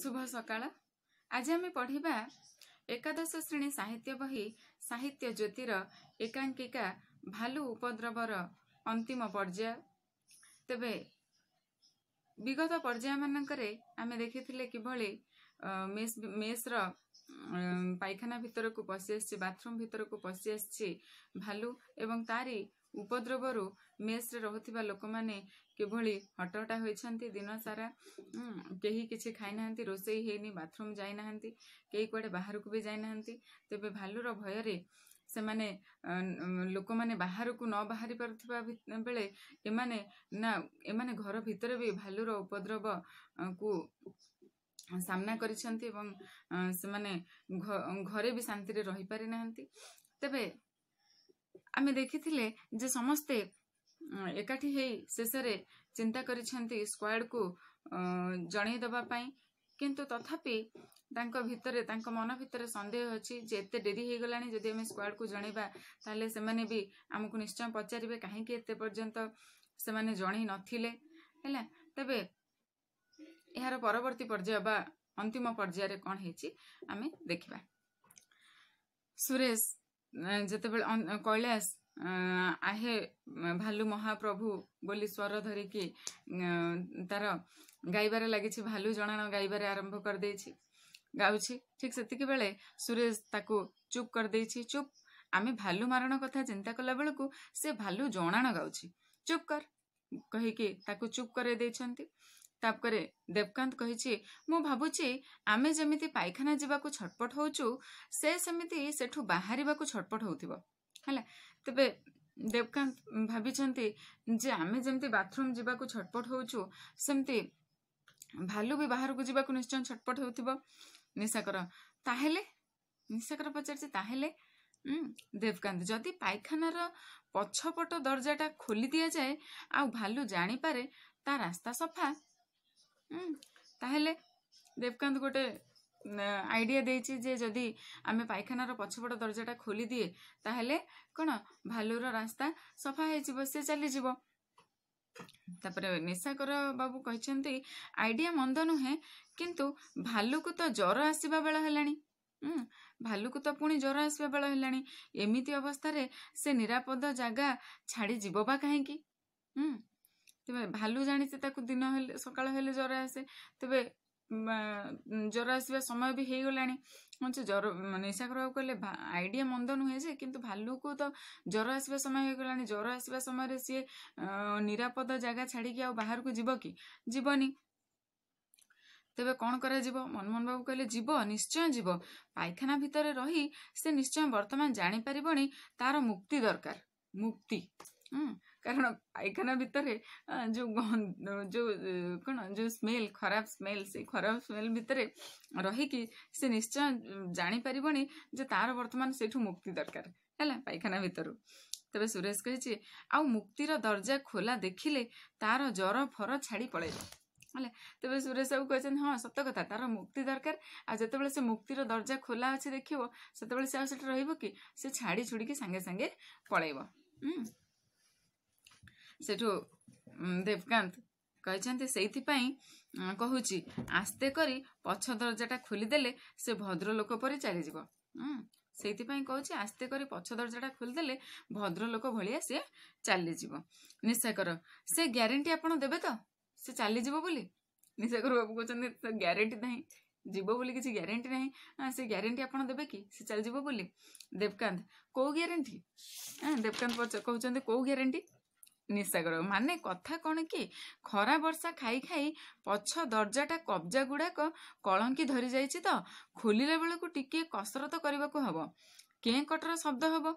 ଶୁଭ ସକାଳ ଆଜି ଆମେ ପଢ଼ିବା ଏକାଦଶ ଶ୍ରେଣୀ ସାହିତ୍ୟ ବହି ସାହିତ୍ୟ ଜ୍ୟୋତିର ଏକାଙ୍କିକା ଭାଲୁ ଉପଦ୍ରବର ଅନ୍ତିମ ପର୍ଯ୍ୟାୟ ତେବେ ବିଗତ ପର୍ଯ୍ୟାୟମାନଙ୍କରେ ଆମେ ଦେଖିଥିଲେ କିଭଳି ମେସ୍ର ପାଇଖାନା ଭିତରକୁ ପଶିଆସିଛି ବାଥରୁମ୍ ଭିତରକୁ ପଶିଆସିଛି ଭାଲୁ ଏବଂ ତାରି ଉପଦ୍ରବରୁ ମେସ୍ରେ ରହୁଥିବା ଲୋକମାନେ କିଭଳି ହଟହଟା ହୋଇଛନ୍ତି ଦିନ ସାରା କେହି କିଛି ଖାଇନାହାନ୍ତି ରୋଷେଇ ହେଇନି ବାଥରୁମ୍ ଯାଇନାହାନ୍ତି କେହି କୁଆଡ଼େ ବାହାରକୁ ବି ଯାଇନାହାନ୍ତି ତେବେ ଭାଲୁର ଭୟରେ ସେମାନେ ଲୋକମାନେ ବାହାରକୁ ନ ବାହାରି ପାରୁଥିବା ବେଳେ ଏମାନେ ନା ଏମାନେ ଘର ଭିତରେ ବି ଭାଲୁର ଉପଦ୍ରବକୁ ସାମ୍ନା କରିଛନ୍ତି ଏବଂ ସେମାନେ ଘରେ ବି ଶାନ୍ତିରେ ରହିପାରି ନାହାନ୍ତି ତେବେ ଆମେ ଦେଖିଥିଲେ ଯେ ସମସ୍ତେ ଏକାଠି ହେଇ ଶେଷରେ ଚିନ୍ତା କରିଛନ୍ତି ସ୍କ୍ୱାଡ଼କୁ ଜଣେଇ ଦେବା ପାଇଁ କିନ୍ତୁ ତଥାପି ତାଙ୍କ ଭିତରେ ତାଙ୍କ ମନ ଭିତରେ ସନ୍ଦେହ ଅଛି ଯେ ଏତେ ଡେରି ହେଇଗଲାଣି ଯଦି ଆମେ ସ୍କ୍ୱାଡ଼କୁ ଜଣେଇବା ତାହେଲେ ସେମାନେ ବି ଆମକୁ ନିଶ୍ଚୟ ପଚାରିବେ କାହିଁକି ଏତେ ପର୍ଯ୍ୟନ୍ତ ସେମାନେ ଜଣେଇ ନଥିଲେ ହେଲା ତେବେ ଏହାର ପରବର୍ତ୍ତୀ ପର୍ଯ୍ୟାୟ ବା ଅନ୍ତିମ ପର୍ଯ୍ୟାୟରେ କ'ଣ ହେଇଛି ଆମେ ଦେଖିବା ସୁରେଶ ଯେତେବେଳେ କୈଳାସ ଆହେ ଭାଲୁ ମହାପ୍ରଭୁ ବୋଲି ସ୍ୱର ଧରିକି ତାର ଗାଇବାରେ ଲାଗିଛି ଭାଲୁ ଜଣାଣ ଗାଇବାରେ ଆରମ୍ଭ କରିଦେଇଛି ଗାଉଛି ଠିକ ସେତିକି ବେଳେ ସୁରେଶ ତାକୁ ଚୁପ୍ କରିଦେଇଛି ଚୁପ୍ ଆମେ ଭାଲୁ ମାରଣ କଥା ଚିନ୍ତା କଲା ବେଳକୁ ସେ ଭାଲୁ ଜଣାଣ ଗାଉଛି ଚୁପ୍ କର କହିକି ତାକୁ ଚୁପ୍ କରେଇ ଦେଇଛନ୍ତି ତାପରେ ଦେବକାନ୍ତ କହିଛି ମୁଁ ଭାବୁଛି ଆମେ ଯେମିତି ପାଇଖାନା ଯିବାକୁ ଛଟପଟ ହେଉଛୁ ସେ ସେମିତି ସେଠୁ ବାହାରିବାକୁ ଛଟପଟ ହେଉଥିବ ହେଲା ତେବେ ଦେବକାନ୍ତ ଭାବିଛନ୍ତି ଯେ ଆମେ ଯେମିତି ବାଥରୁମ୍ ଯିବାକୁ ଛଟପଟ ହେଉଛୁ ସେମିତି ଭାଲୁ ବି ବାହାରକୁ ଯିବାକୁ ନିଶ୍ଚୟ ଛଟପଟ ହେଉଥିବ ନିଶାକର ତାହେଲେ ନିଶାକର ପଚାରିଛି ତାହେଲେ ଦେବକାନ୍ତ ଯଦି ପାଇଖାନାର ପଛପଟ ଦରଜାଟା ଖୋଲି ଦିଆଯାଏ ଆଉ ଭାଲୁ ଜାଣିପାରେ ତା ରାସ୍ତା ସଫା ତାହେଲେ ଦେବକାନ୍ତ ଗୋଟେ ଆଇଡ଼ିଆ ଦେଇଛି ଯେ ଯଦି ଆମେ ପାଇଖାନାର ପଛପଟ ଦରଜାଟା ଖୋଲିଦିଏ ତାହେଲେ କ'ଣ ଭାଲୁର ରାସ୍ତା ସଫା ହେଇଯିବ ସେ ଚାଲିଯିବ ତାପରେ ନିଶାକର ବାବୁ କହିଛନ୍ତି ଆଇଡ଼ିଆ ମନ୍ଦ ନୁହେଁ କିନ୍ତୁ ଭାଲୁକୁ ତ ଜ୍ୱର ଆସିବା ବେଳ ହେଲାଣି ଭାଲୁକୁ ତ ପୁଣି ଜ୍ୱର ଆସିବା ବେଳ ହେଲାଣି ଏମିତି ଅବସ୍ଥାରେ ସେ ନିରାପଦ ଜାଗା ଛାଡ଼ିଯିବ ବା କାହିଁକି ହୁଁ ତେବେ ଭାଲୁ ଜାଣିଛେ ତାକୁ ଦିନ ହେଲେ ସକାଳ ହେଲେ ଜ୍ୱର ଆସେ ତେବେ ଜ୍ୱର ଆସିବା ସମୟ ବି ହେଇଗଲାଣି ହଁ ଜ୍ୱର ନିଶାଗ୍ରହ କହିଲେ ଆଇଡ଼ିଆ ମନ୍ଦ ନୁହେଁ ଯେ କିନ୍ତୁ ଭାଲୁକୁ ତ ଜ୍ୱର ଆସିବା ସମୟ ହେଇଗଲାଣି ଜ୍ୱର ଆସିବା ସମୟରେ ସିଏ ନିରାପଦ ଜାଗା ଛାଡ଼ିକି ଆଉ ବାହାରକୁ ଯିବ କି ଯିବନି ତେବେ କ'ଣ କରାଯିବ ମନମୋହନ ବାବୁ କହିଲେ ଯିବ ନିଶ୍ଚୟ ଯିବ ପାଇଖାନା ଭିତରେ ରହି ସେ ନିଶ୍ଚୟ ବର୍ତ୍ତମାନ ଜାଣିପାରିବନି ତାର ମୁକ୍ତି ଦରକାର ମୁକ୍ତି ହଁ କାରଣ ପାଇଖାନା ଭିତରେ ଯେଉଁ ଯେଉଁ କ'ଣ ଯେଉଁ ସ୍ମେଲ୍ ଖରାପ ସ୍ମେଲ୍ ସେ ଖରାପ ସ୍ମେଲ୍ ଭିତରେ ରହିକି ସେ ନିଶ୍ଚୟ ଜାଣିପାରିବନି ଯେ ତାର ବର୍ତ୍ତମାନ ସେଇଠୁ ମୁକ୍ତି ଦରକାର ହେଲା ପାଇଖାନା ଭିତରୁ ତେବେ ସୁରେଶ କହିଛି ଆଉ ମୁକ୍ତିର ଦରଜା ଖୋଲା ଦେଖିଲେ ତାର ଜର ଫର ଛାଡ଼ି ପଳେଇବ ହେଲା ତେବେ ସୁରେଶ ବାବୁ କହିଛନ୍ତି ହଁ ସତ କଥା ତାର ମୁକ୍ତି ଦରକାର ଆଉ ଯେତେବେଳେ ସେ ମୁକ୍ତିର ଦରଜା ଖୋଲା ଅଛି ଦେଖିବ ସେତେବେଳେ ସେ ଆଉ ସେଠି ରହିବ କି ସେ ଛାଡ଼ି ଛୁଡ଼ିକି ସାଙ୍ଗେ ସାଙ୍ଗେ ପଳେଇବ ସେଠୁ ଦେବକାନ୍ତ କହିଛନ୍ତି ସେଇଥିପାଇଁ କହୁଛି ଆସ୍ତେ କରି ପଛ ଦରଜାଟା ଖୋଲିଦେଲେ ସେ ଭଦ୍ରଲୋକ ପରି ଚାଲିଯିବ ସେଇଥିପାଇଁ କହୁଛି ଆସ୍ତେ କରି ପଛ ଦରଜାଟା ଖୋଲିଦେଲେ ଭଦ୍ରଲୋକ ଭଳିଆ ସିଏ ଚାଲିଯିବ ନିଶାକର ସେ ଗ୍ୟାରେଣ୍ଟି ଆପଣ ଦେବେ ତ ସେ ଚାଲିଯିବ ବୋଲି ନିଶାକର ବାବୁ କହୁଛନ୍ତି ଗ୍ୟାରେଣ୍ଟି ନାହିଁ ଯିବ ବୋଲି କିଛି ଗ୍ୟାରେଣ୍ଟି ନାହିଁ ସେ ଗ୍ୟାରେଣ୍ଟି ଆପଣ ଦେବେ କି ସେ ଚାଲିଯିବ ବୋଲି ଦେବକାନ୍ତ କେଉଁ ଗ୍ୟାରେଣ୍ଟି ଦେବକାନ୍ତ କହୁଛନ୍ତି କେଉଁ ଗ୍ୟାରେଣ୍ଟି ନିଶା କର ମାନେ କଥା କ'ଣ କି ଖରା ବର୍ଷା ଖାଇ ଖାଇ ପଛ ଦରଜାଟା କବ୍ଜା ଗୁଡ଼ାକ କଳଙ୍କି ଧରି ଯାଇଛି ତ ଖୋଲିଲା ବେଳକୁ ଟିକିଏ କସରତ କରିବାକୁ ହେବ କେଁ କଟର ଶବ୍ଦ ହେବ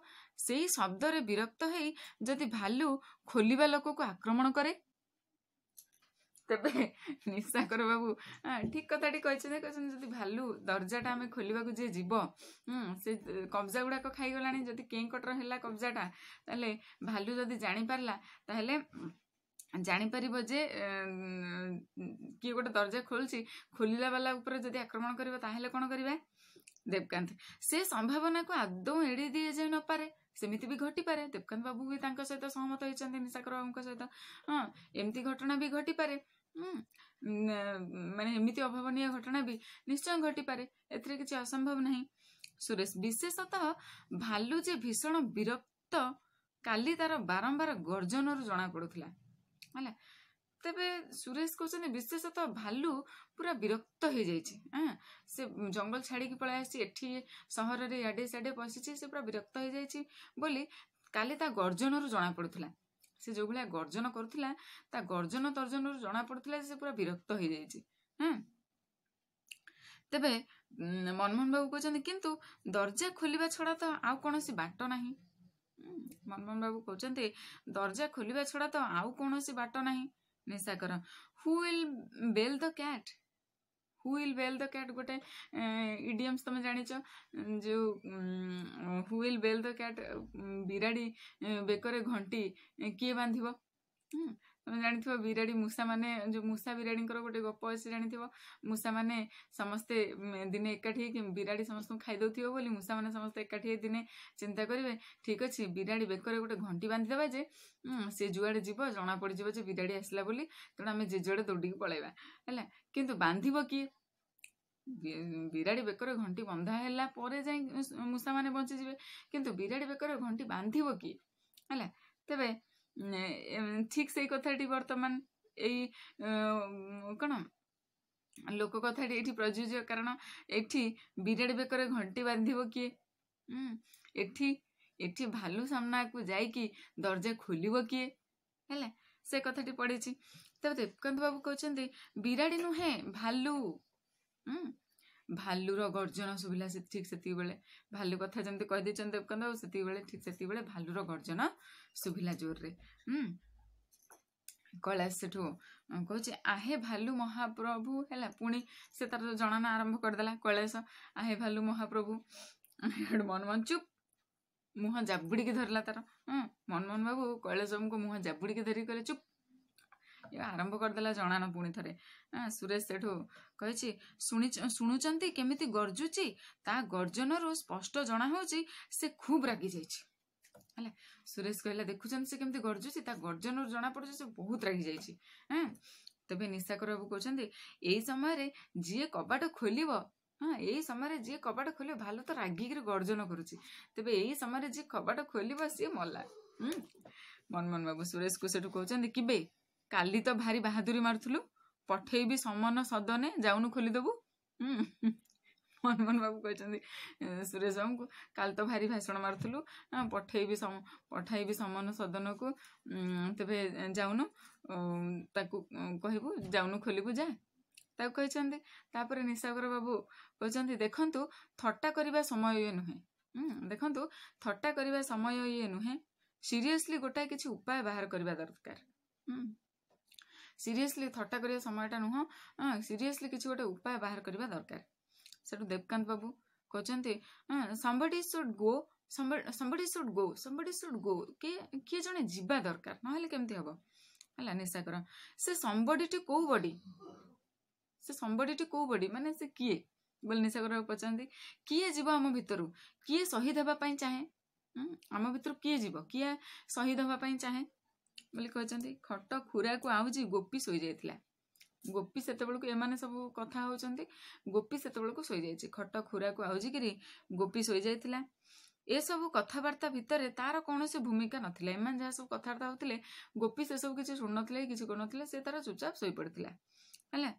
ସେଇ ଶବ୍ଦରେ ବିରକ୍ତ ହେଇ ଯଦି ଭାଲୁ ଖୋଲିବା ଲୋକକୁ ଆକ୍ରମଣ କରେ ତେବେ ନିଶାକର ବାବୁ ଠିକ କଥାଟି କହିଛନ୍ତି କହିଛନ୍ତି ଯଦି ଭାଲୁ ଦରଜାଟା ଆମେ ଖୋଲିବାକୁ ଯିଏ ଯିବ ହୁଁ ସେ କବ୍ଜା ଗୁଡ଼ାକ ଖାଇଗଲାଣି ଯଦି କେଁକଟର ହେଲା କବ୍ଜାଟା ତାହେଲେ ଭାଲୁ ଯଦି ଜାଣିପାରିଲା ତାହେଲେ ଜାଣିପାରିବ ଯେ କିଏ ଗୋଟେ ଦରଜା ଖୋଲୁଛି ଖୋଲିଲା ବାଲା ଉପରେ ଯଦି ଆକ୍ରମଣ କରିବ ତାହେଲେ କ'ଣ କରିବା ଦେବକାନ୍ତ ସେ ସମ୍ଭାବନାକୁ ଆଦୌ ଏଡ଼େଇ ଦିଏ ଯେ ନପାରେ ସେମିତି ବି ଘଟିପାରେ ଦେବକାନ୍ତ ବାବୁ ବି ତାଙ୍କ ସହିତ ସହମତ ହେଇଛନ୍ତି ନିଶାକର ବାବୁଙ୍କ ସହିତ ହଁ ଏମିତି ଘଟଣା ବି ଘଟିପାରେ ମାନେ ଏମିତି ଅଭାବନୀୟ ଘଟଣା ବି ନିଶ୍ଚୟ ଘଟିପାରେ ଏଥିରେ କିଛି ଅସମ୍ଭବ ନାହିଁ ସୁରେଶ ବିଶେଷତଃ ଭାଲୁ ଯେ ଭୀଷଣ ବିରକ୍ତ କାଲି ତାର ବାରମ୍ବାର ଗର୍ଜନରୁ ଜଣାପଡ଼ୁଥିଲା ହେଲା ତେବେ ସୁରେଶ କହୁଛନ୍ତି ବିଶେଷତଃ ଭାଲୁ ପୁରା ବିରକ୍ତ ହେଇଯାଇଛି ହଁ ସେ ଜଙ୍ଗଲ ଛାଡ଼ିକି ପଳେଇ ଆସିଛି ଏଠି ସହରରେ ଇଆଡ଼େ ସିଆଡ଼େ ବସିଛି ସେ ପୁରା ବିରକ୍ତ ହେଇଯାଇଛି ବୋଲି କାଲି ତା ଗର୍ଜନରୁ ଜଣାପଡ଼ୁଥିଲା ସେ ଯେଉଁଭଳିଆ ଗର୍ଜନ କରୁଥିଲା ତା ଗର୍ଜନ ତର୍ଜନରୁ ଜଣାପଡ଼ୁଥିଲା ଯେ ସେ ପୁରା ବିରକ୍ତ ହେଇଯାଇଛି ହଁ ତେବେ ମନମୋହନ ବାବୁ କହୁଛନ୍ତି କିନ୍ତୁ ଦରଜା ଖୋଲିବା ଛଡ଼ା ତ ଆଉ କୌଣସି ବାଟ ନାହିଁ ମନମୋହନ ବାବୁ କହୁଛନ୍ତି ଦରଜା ଖୋଲିବା ଛଡ଼ା ତ ଆଉ କୌଣସି ବାଟ ନାହିଁ Nishakar who will bell the cat who will bell the cat ଗୋଟେ ଇଡିଏମ୍ସ ତମେ ଜାଣିଛ ଯେଉଁ who will bell the cat ବିରାଡ଼ି ବେକରେ ଘଣ୍ଟି କିଏ ବାନ୍ଧିବ ତମେ ଜାଣିଥିବ ବିରାଡ଼ି ମୂଷା ମାନେ ଯୋଉ ମୂଷା ବିରାଡ଼ିଙ୍କର ଗୋଟେ ଗପ ଅଛି ଜାଣିଥିବ ମୂଷା ମାନେ ସମସ୍ତେ ଦିନେ ଏକାଠି ହେଇକି ବିରାଡ଼ି ସମସ୍ତଙ୍କୁ ଖାଇଦଉଥିବ ବୋଲି ମୂଷା ମାନେ ସମସ୍ତେ ଏକାଠି ହେଇ ଦିନେ ଚିନ୍ତା କରିବେ ଠିକ ଅଛି ବିରାଡ଼ି ବେକରେ ଗୋଟେ ଘଣ୍ଟି ବାନ୍ଧିଦେବା ଯେ ସେ ଯୁଆଡ଼େ ଯିବ ଜଣାପଡ଼ିଯିବ ଯେ ବିରାଡ଼ି ଆସିଲା ବୋଲି ତେଣୁ ଆମେ ଜେଜୁଆଡ଼େ ଦୌଡ଼ିକି ପଳେଇବା ହେଲା କିନ୍ତୁ ବାନ୍ଧିବ କିଏ ବିରାଡ଼ି ବେକରେ ଘଣ୍ଟି ବନ୍ଧା ହେଲା ପରେ ଯାଇ ମୂଷା ମାନେ ବଞ୍ଚିଯିବେ କିନ୍ତୁ ବିରାଡ଼ି ବେକରେ ଘଣ୍ଟି ବାନ୍ଧିବ କିଏ ହେଲା ତେବେ ଠିକ୍ ସେଇ କଥାଟି ବର୍ତ୍ତମାନ ଏଇ କ'ଣ ଲୋକ କଥାଟି ଏଠି ପ୍ରଯୁଜ୍ୟ କାରଣ ଏଠି ବିରାଟ ବେକରେ ଘଣ୍ଟି ବାନ୍ଧିବ କିଏ ଏଠି ଏଠି ଭାଲୁ ସାମ୍ନାକୁ ଯାଇକି ଦରଜା ଖୋଲିବ କିଏ ହେଲା ସେ କଥାଟି ପଡ଼ିଛି ତେବେ ଦେବକାନ୍ତ ବାବୁ କହୁଛନ୍ତି ବିରାଡ଼ି ନୁହେଁ ଭାଲୁ ଭାଲୁର ଗର୍ଜନ ଶୁଭିଲା ଠିକ୍ ସେତିକିବେଳେ ଭାଲୁ କଥା ଯେମିତି କହିଦେଇଛନ୍ତି ଦେବକନ୍ଦ ଆଉ ସେତିକିବେଳେ ଠିକ୍ ସେତିକିବେଳେ ଭାଲୁର ଗର୍ଜନ ଶୁଭିଲା ଜୋରରେ ହୁଁ କୈଳାସ ସେଠୁ କହୁଛି ଆହେ ଭାଲୁ ମହାପ୍ରଭୁ ହେଲା ପୁଣି ସେ ତାର ଜଣାନା ଆରମ୍ଭ କରିଦେଲା କୈଳାସ ଆହେ ଭାଲୁ ମହାପ୍ରଭୁ ମନମୋହନ ଚୁପ୍ ମୁହଁ ଜାବୁଡ଼ିକି ଧରିଲା ତାର ହଁ ମନମୋହନ ବାବୁ କୈଳାସ ବାବୁଙ୍କ ମୁହଁ ଜାବୁଡ଼ିକି ଧରିକି କହିଲେ ଚୁପ୍ ଆରମ୍ଭ କରିଦେଲା ଜଣାନ ପୁଣି ଥରେ ସୁରେଶ ସେଠୁ କହିଛି ଶୁଣି ଶୁଣୁଛନ୍ତି କେମିତି ଗର୍ଜୁଛି ତା ଗର୍ଜନରୁ ସ୍ପଷ୍ଟ ଜଣା ହେଉଛି ସେ ଖୁବ୍ ରାଗି ଯାଇଛି ହେଲା ସୁରେଶ କହିଲା ଦେଖୁଛନ୍ତି ସେ କେମିତି ଗର୍ଜୁଛି ତା ଗର୍ଜନରୁ ଜଣାପଡ଼ୁଛି ସେ ବହୁତ ରାଗିଯାଇଛି ହଁ ତେବେ ନିଶାକର ବାବୁ କହୁଛନ୍ତି ଏଇ ସମୟରେ ଯିଏ କବାଟ ଖୋଲିବ ହଁ ଏଇ ସମୟରେ ଯିଏ କବାଟ ଖୋଲିବ ଭାଲୁ ତ ରାଗିକିରି ଗର୍ଜନ କରୁଛି ତେବେ ଏଇ ସମୟରେ ଯିଏ କବାଟ ଖୋଲିବ ସିଏ ମଲା ମନମୋହନ ବାବୁ ସୁରେଶକୁ ସେଠୁ କହୁଛନ୍ତି କେବେ କାଲି ତ ଭାରି ବାହାଦୁରୀ ମାରୁଥିଲୁ ପଠେଇବି ସମନ ସଦନେ ଯାଉନୁ ଖୋଲିଦେବୁ ମନମୋହନ ବାବୁ କହିଛନ୍ତି ସୁରେଶ ବାବୁଙ୍କୁ କାଲି ତ ଭାରି ଭାଷଣ ମାରୁଥିଲୁ ପଠେଇବି ପଠାଇବି ସମନ ସଦନକୁ ତେବେ ଯାଉନୁ ତାକୁ କହିବୁ ଯାଉନୁ ଖୋଲିବୁ ଯା ତାକୁ କହିଛନ୍ତି ତାପରେ ନିଶାଗର ବାବୁ କହିଛନ୍ତି ଦେଖନ୍ତୁ ଥଟ୍ଟା କରିବା ସମୟ ଇଏ ନୁହେଁ ଦେଖନ୍ତୁ ଥଟ୍ଟା କରିବା ସମୟ ଇଏ ନୁହେଁ ସିରିୟସଲି ଗୋଟାଏ କିଛି ଉପାୟ ବାହାର କରିବା ଦରକାର सीरीयसली थट्टा करने समय नुह सीरीयसली किसी गोटे उपाय बाहर करने दरकार सेठ देवकांत बाबू कहते संबड़ी सुड गो संबड़ी सुड गो संबड़ी सुड गो किए किए जड़े जावा दरकार ना कमी हम है निशाकर से संबड़ी कौ बड़ी से संबड़ी कौ बड़ी मानने से किए बोले निशाकर पचारती किए जीव आम भितर किए शहीद हाँपाई चाहे आम भितर किए जीव किए शहीद हाँपाई चाहे ବୋଲି କହିଛନ୍ତି ଖଟ ଖୁରାକୁ ଆଉଛି ଗୋପୀ ଶୋଇଯାଇଥିଲା ଗୋପୀ ସେତେବେଳକୁ ଏମାନେ ସବୁ କଥା ହେଉଛନ୍ତି ଗୋପୀ ସେତେବେଳକୁ ଶୋଇଯାଇଛି ଖଟ ଖୁରାକୁ ଆଉଜିକିରି ଗୋପୀ ଶୋଇଯାଇଥିଲା ଏସବୁ କଥାବାର୍ତ୍ତା ଭିତରେ ତାର କୌଣସି ଭୂମିକା ନଥିଲା ଏମାନେ ଯାହା ସବୁ କଥାବାର୍ତ୍ତା ହଉଥିଲେ ଗୋପୀ ସେସବୁ କିଛି ଶୁଣୁନଥିଲେ କିଛି କରୁନଥିଲେ ସେ ତାର ଚୁପଚାପ ଶୋଇପଡ଼ିଥିଲା ହେଲା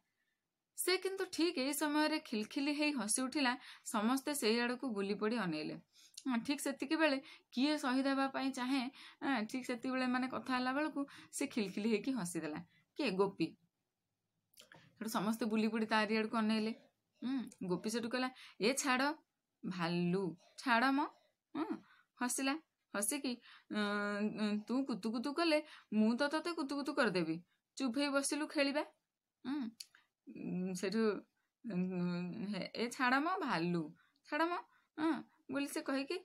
ସେ କିନ୍ତୁ ଠିକ ଏଇ ସମୟରେ ଖିଲଖିଲି ହେଇ ହସି ଉଠିଲା ସମସ୍ତେ ସେଇ ଆଡ଼କୁ ବୁଲି ପଡ଼ି ଅନେଇଲେ ଠିକ୍ ସେତିକି ବେଳେ କିଏ ସହି ଦେବା ପାଇଁ ଚାହେଁ ଠିକ୍ ସେତିକିବେଳେ ମାନେ କଥା ହେଲା ବେଳକୁ ସେ ଖିଲଖିଲି ହେଇକି ହସିଦେଲା କିଏ ଗୋପୀ ସେଠୁ ସମସ୍ତେ ବୁଲି ବୁଲି ତାରି ଆଡ଼କୁ ଅନେଇଲେ ଗୋପୀ ସେଠୁ କହିଲା ଏ ଛାଡ଼ ଭାଲୁ ଛାଡ଼ ମ ହସିଲା ହସିକି ତୁ କୁତୁ କୁତୁ କଲେ ମୁଁ ତ ତୋତେ କୁତୁ କୁତୁ କରିଦେବି ଚୁଭେଇ ବସିଲୁ ଖେଳିବା ସେଠୁ ଏ ଛାଡ଼ ମ ଭାଲୁ ଛାଡ଼ ମ ହଁ ବୋଲି ସେ କହିକି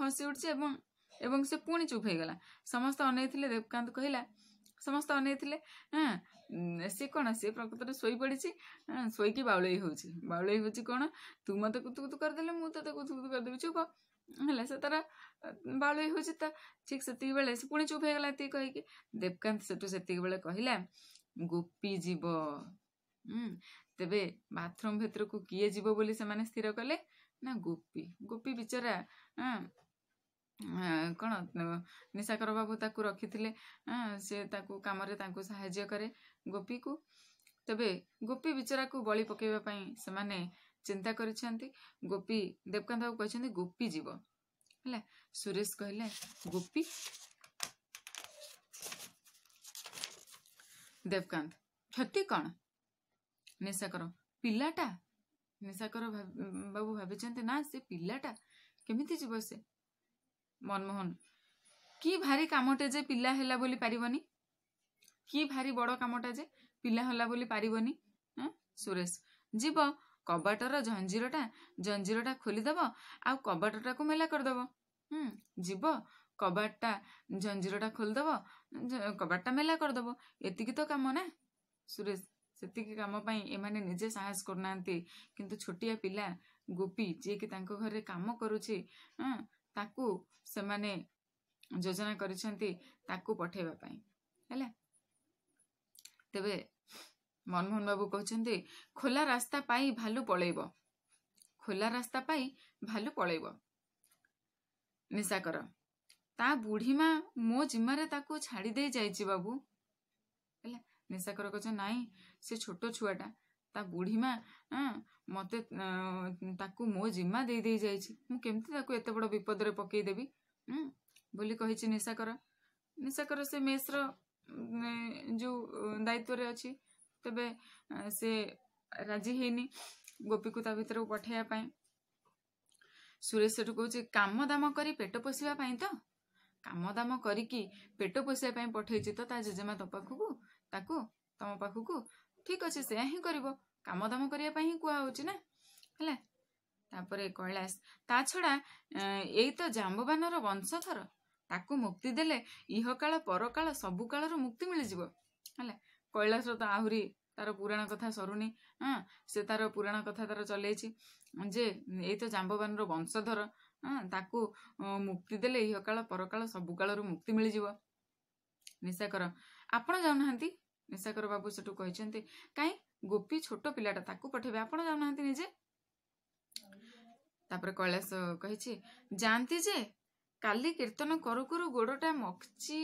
ହସି ଉଠିଛି ଏବଂ ଏବଂ ସେ ପୁଣି ଚୁପ୍ ହେଇଗଲା ସମସ୍ତେ ଅନେଇଥିଲେ ଦେବକାନ୍ତ କହିଲା ସମସ୍ତେ ଅନେଇଥିଲେ ହଁ ସିଏ କ'ଣ ସିଏ ପ୍ରକୃତରେ ଶୋଇପଡ଼ିଛି ଶୋଇକି ବାଉଳେଇ ହେଉଛି ବାଉଳେଇ ହେଉଛି କ'ଣ ତୁ ମୋତେ କୁତୁକୁତୁ କରିଦେଲେ ମୁଁ ତତେ କୁତୁକୁତୁ କରିଦେବି ଚୁପ ହେଲା ସେ ତାର ବାଉଳେଇ ହେଉଛି ତ ଠିକ୍ ସେତିକି ବେଳେ ସେ ପୁଣି ଚୁପ୍ ହେଇଗଲା ଏତିକି କହିକି ଦେବକାନ୍ତ ସେଠୁ ସେତିକି ବେଳେ କହିଲା ଗୋପୀ ଯିବ ତେବେ ବାଥରୁମ୍ ଭିତରକୁ କିଏ ଯିବ ବୋଲି ସେମାନେ ସ୍ଥିର କଲେ ना गोपी गोपी बिचरा कौन निशाकर बाबू ताक रखी सी कम करे को तेज गोपी बिचरा को बली पकड़ाई से चिंता करोपी देवकांत बाबू कहते गोपी जीव है सुरेश कहले गोपी देवकांत क्षति कौन निशाकर पाटा ନିଶାକର ବାବୁ ଭାବିଛନ୍ତି ନା ସେ ପିଲାଟା କେମିତି ଯିବ ସେ ମନମୋହନ କି ଭାରି କାମଟେ ଯେ ପିଲା ହେଲା ବୋଲି ପାରିବନି କି ଭାରି ବଡ଼ କାମଟା ଯେ ପିଲା ହେଲା ବୋଲି ପାରିବନି ସୁରେଶ ଯିବ କବାଟର ଝଞ୍ଜିରଟା ଝଞ୍ଜିରଟା ଖୋଲିଦେବ ଆଉ କବାଟଟାକୁ ମେଲା କରିଦେବ ହୁଁ ଯିବ କବାଟଟା ଝଞ୍ଜିରଟା ଖୋଲିଦେବ କବାଟଟା ମେଲା କରିଦେବ ଏତିକି ତ କାମ ନା ସୁରେଶ ସେତିକି କାମ ପାଇଁ ଏମାନେ ନିଜେ ସାହସ କରୁନାହାନ୍ତି କିନ୍ତୁ ଛୋଟିଆ ପିଲା ଗୋପୀ ଯିଏକି ତାଙ୍କ ଘରେ କାମ କରୁଛି ହଁ ତାକୁ ସେମାନେ ଯୋଜନା କରିଛନ୍ତି ତାକୁ ପଠେଇବା ପାଇଁ ହେଲା ତେବେ ମନମୋହନ ବାବୁ କହୁଛନ୍ତି ଖୋଲା ରାସ୍ତା ପାଇଁ ଭାଲୁ ପଳେଇବ ଖୋଲା ରାସ୍ତା ପାଇଁ ଭାଲୁ ପଳେଇବ ନିଶାକର ତା ବୁଢ଼ୀମା ମୋ ଜିମାରେ ତାକୁ ଛାଡ଼ି ଦେଇ ଯାଇଛି ବାବୁ ହେଲା ନିଶାକର କହୁଛ ନାଇଁ ସେ ଛୋଟ ଛୁଆଟା ତା ବୁଢ଼ୀମା ମତେ ତାକୁ ମୋ ଜିମା ଦେଇ ଦେଇ ଯାଇଛି ମୁଁ କେମିତି ତାକୁ ଏତେ ବଡ଼ ବିପଦରେ ପକେଇଦେବି ବୋଲି କହିଛି ନିଶାକର ନିଶାକର ସେ ମେସ୍ର ଯୋଉ ଦାୟିତ୍ୱରେ ଅଛି ତେବେ ସେ ରାଜି ହେଇନି ଗୋପୀକୁ ତା ଭିତରକୁ ପଠେଇବା ପାଇଁ ସୁରେଶ ସେଠୁ କହୁଛି କାମ ଦାମ କରି ପେଟ ପୋଷିବା ପାଇଁ ତ କାମ ଦାମ କରିକି ପେଟ ପୋଷିବା ପାଇଁ ପଠେଇଛି ତ ତା ଜେଜେମା ତୋ ପାଖକୁ ତାକୁ ତମ ପାଖକୁ ଠିକ ଅଛି ସେୟା ହିଁ କରିବ କାମଦାମ କରିବା ପାଇଁ ହିଁ କୁହାହଉଛି ନା ହେଲା ତାପରେ କୈଳାସ ତା ଛଡ଼ା ଏଇ ତ ଜାମ୍ବବାନର ବଂଶଧର ତାକୁ ମୁକ୍ତି ଦେଲେ ଇହ କାଳ ପରକାଳ ସବୁକାଳର ମୁକ୍ତି ମିଳିଯିବ ହେଲା କୈଳାସର ତ ଆହୁରି ତାର ପୁରାଣ କଥା ସରୁନି ହଁ ସେ ତାର ପୁରାଣ କଥା ତାର ଚଲେଇଛି ଯେ ଏଇ ତ ଜାମ୍ବବାନର ବଂଶଧର ହଁ ତାକୁ ମୁକ୍ତି ଦେଲେ ଇହ କାଳ ପରକାଳ କାଳରୁ ମୁକ୍ତି ମିଳିଯିବ ନିଶା କର ଆପଣ ଯାଉନାହାନ୍ତି ନିଶାକର ବାବୁ ସେଠୁ କହିଛନ୍ତି କାହିଁ ଗୋପୀ ଛୋଟ ପିଲାଟା ତାକୁ ପଠେଇବେ ଆପଣ ଯାଉନାହାନ୍ତି ନିଜେ ତାପରେ କୈଳାସ କହିଛି ଯାଆନ୍ତି ଯେ କାଲି କୀର୍ତ୍ତନ କରୁ କରୁ ଗୋଡ଼ଟା ମଖଚି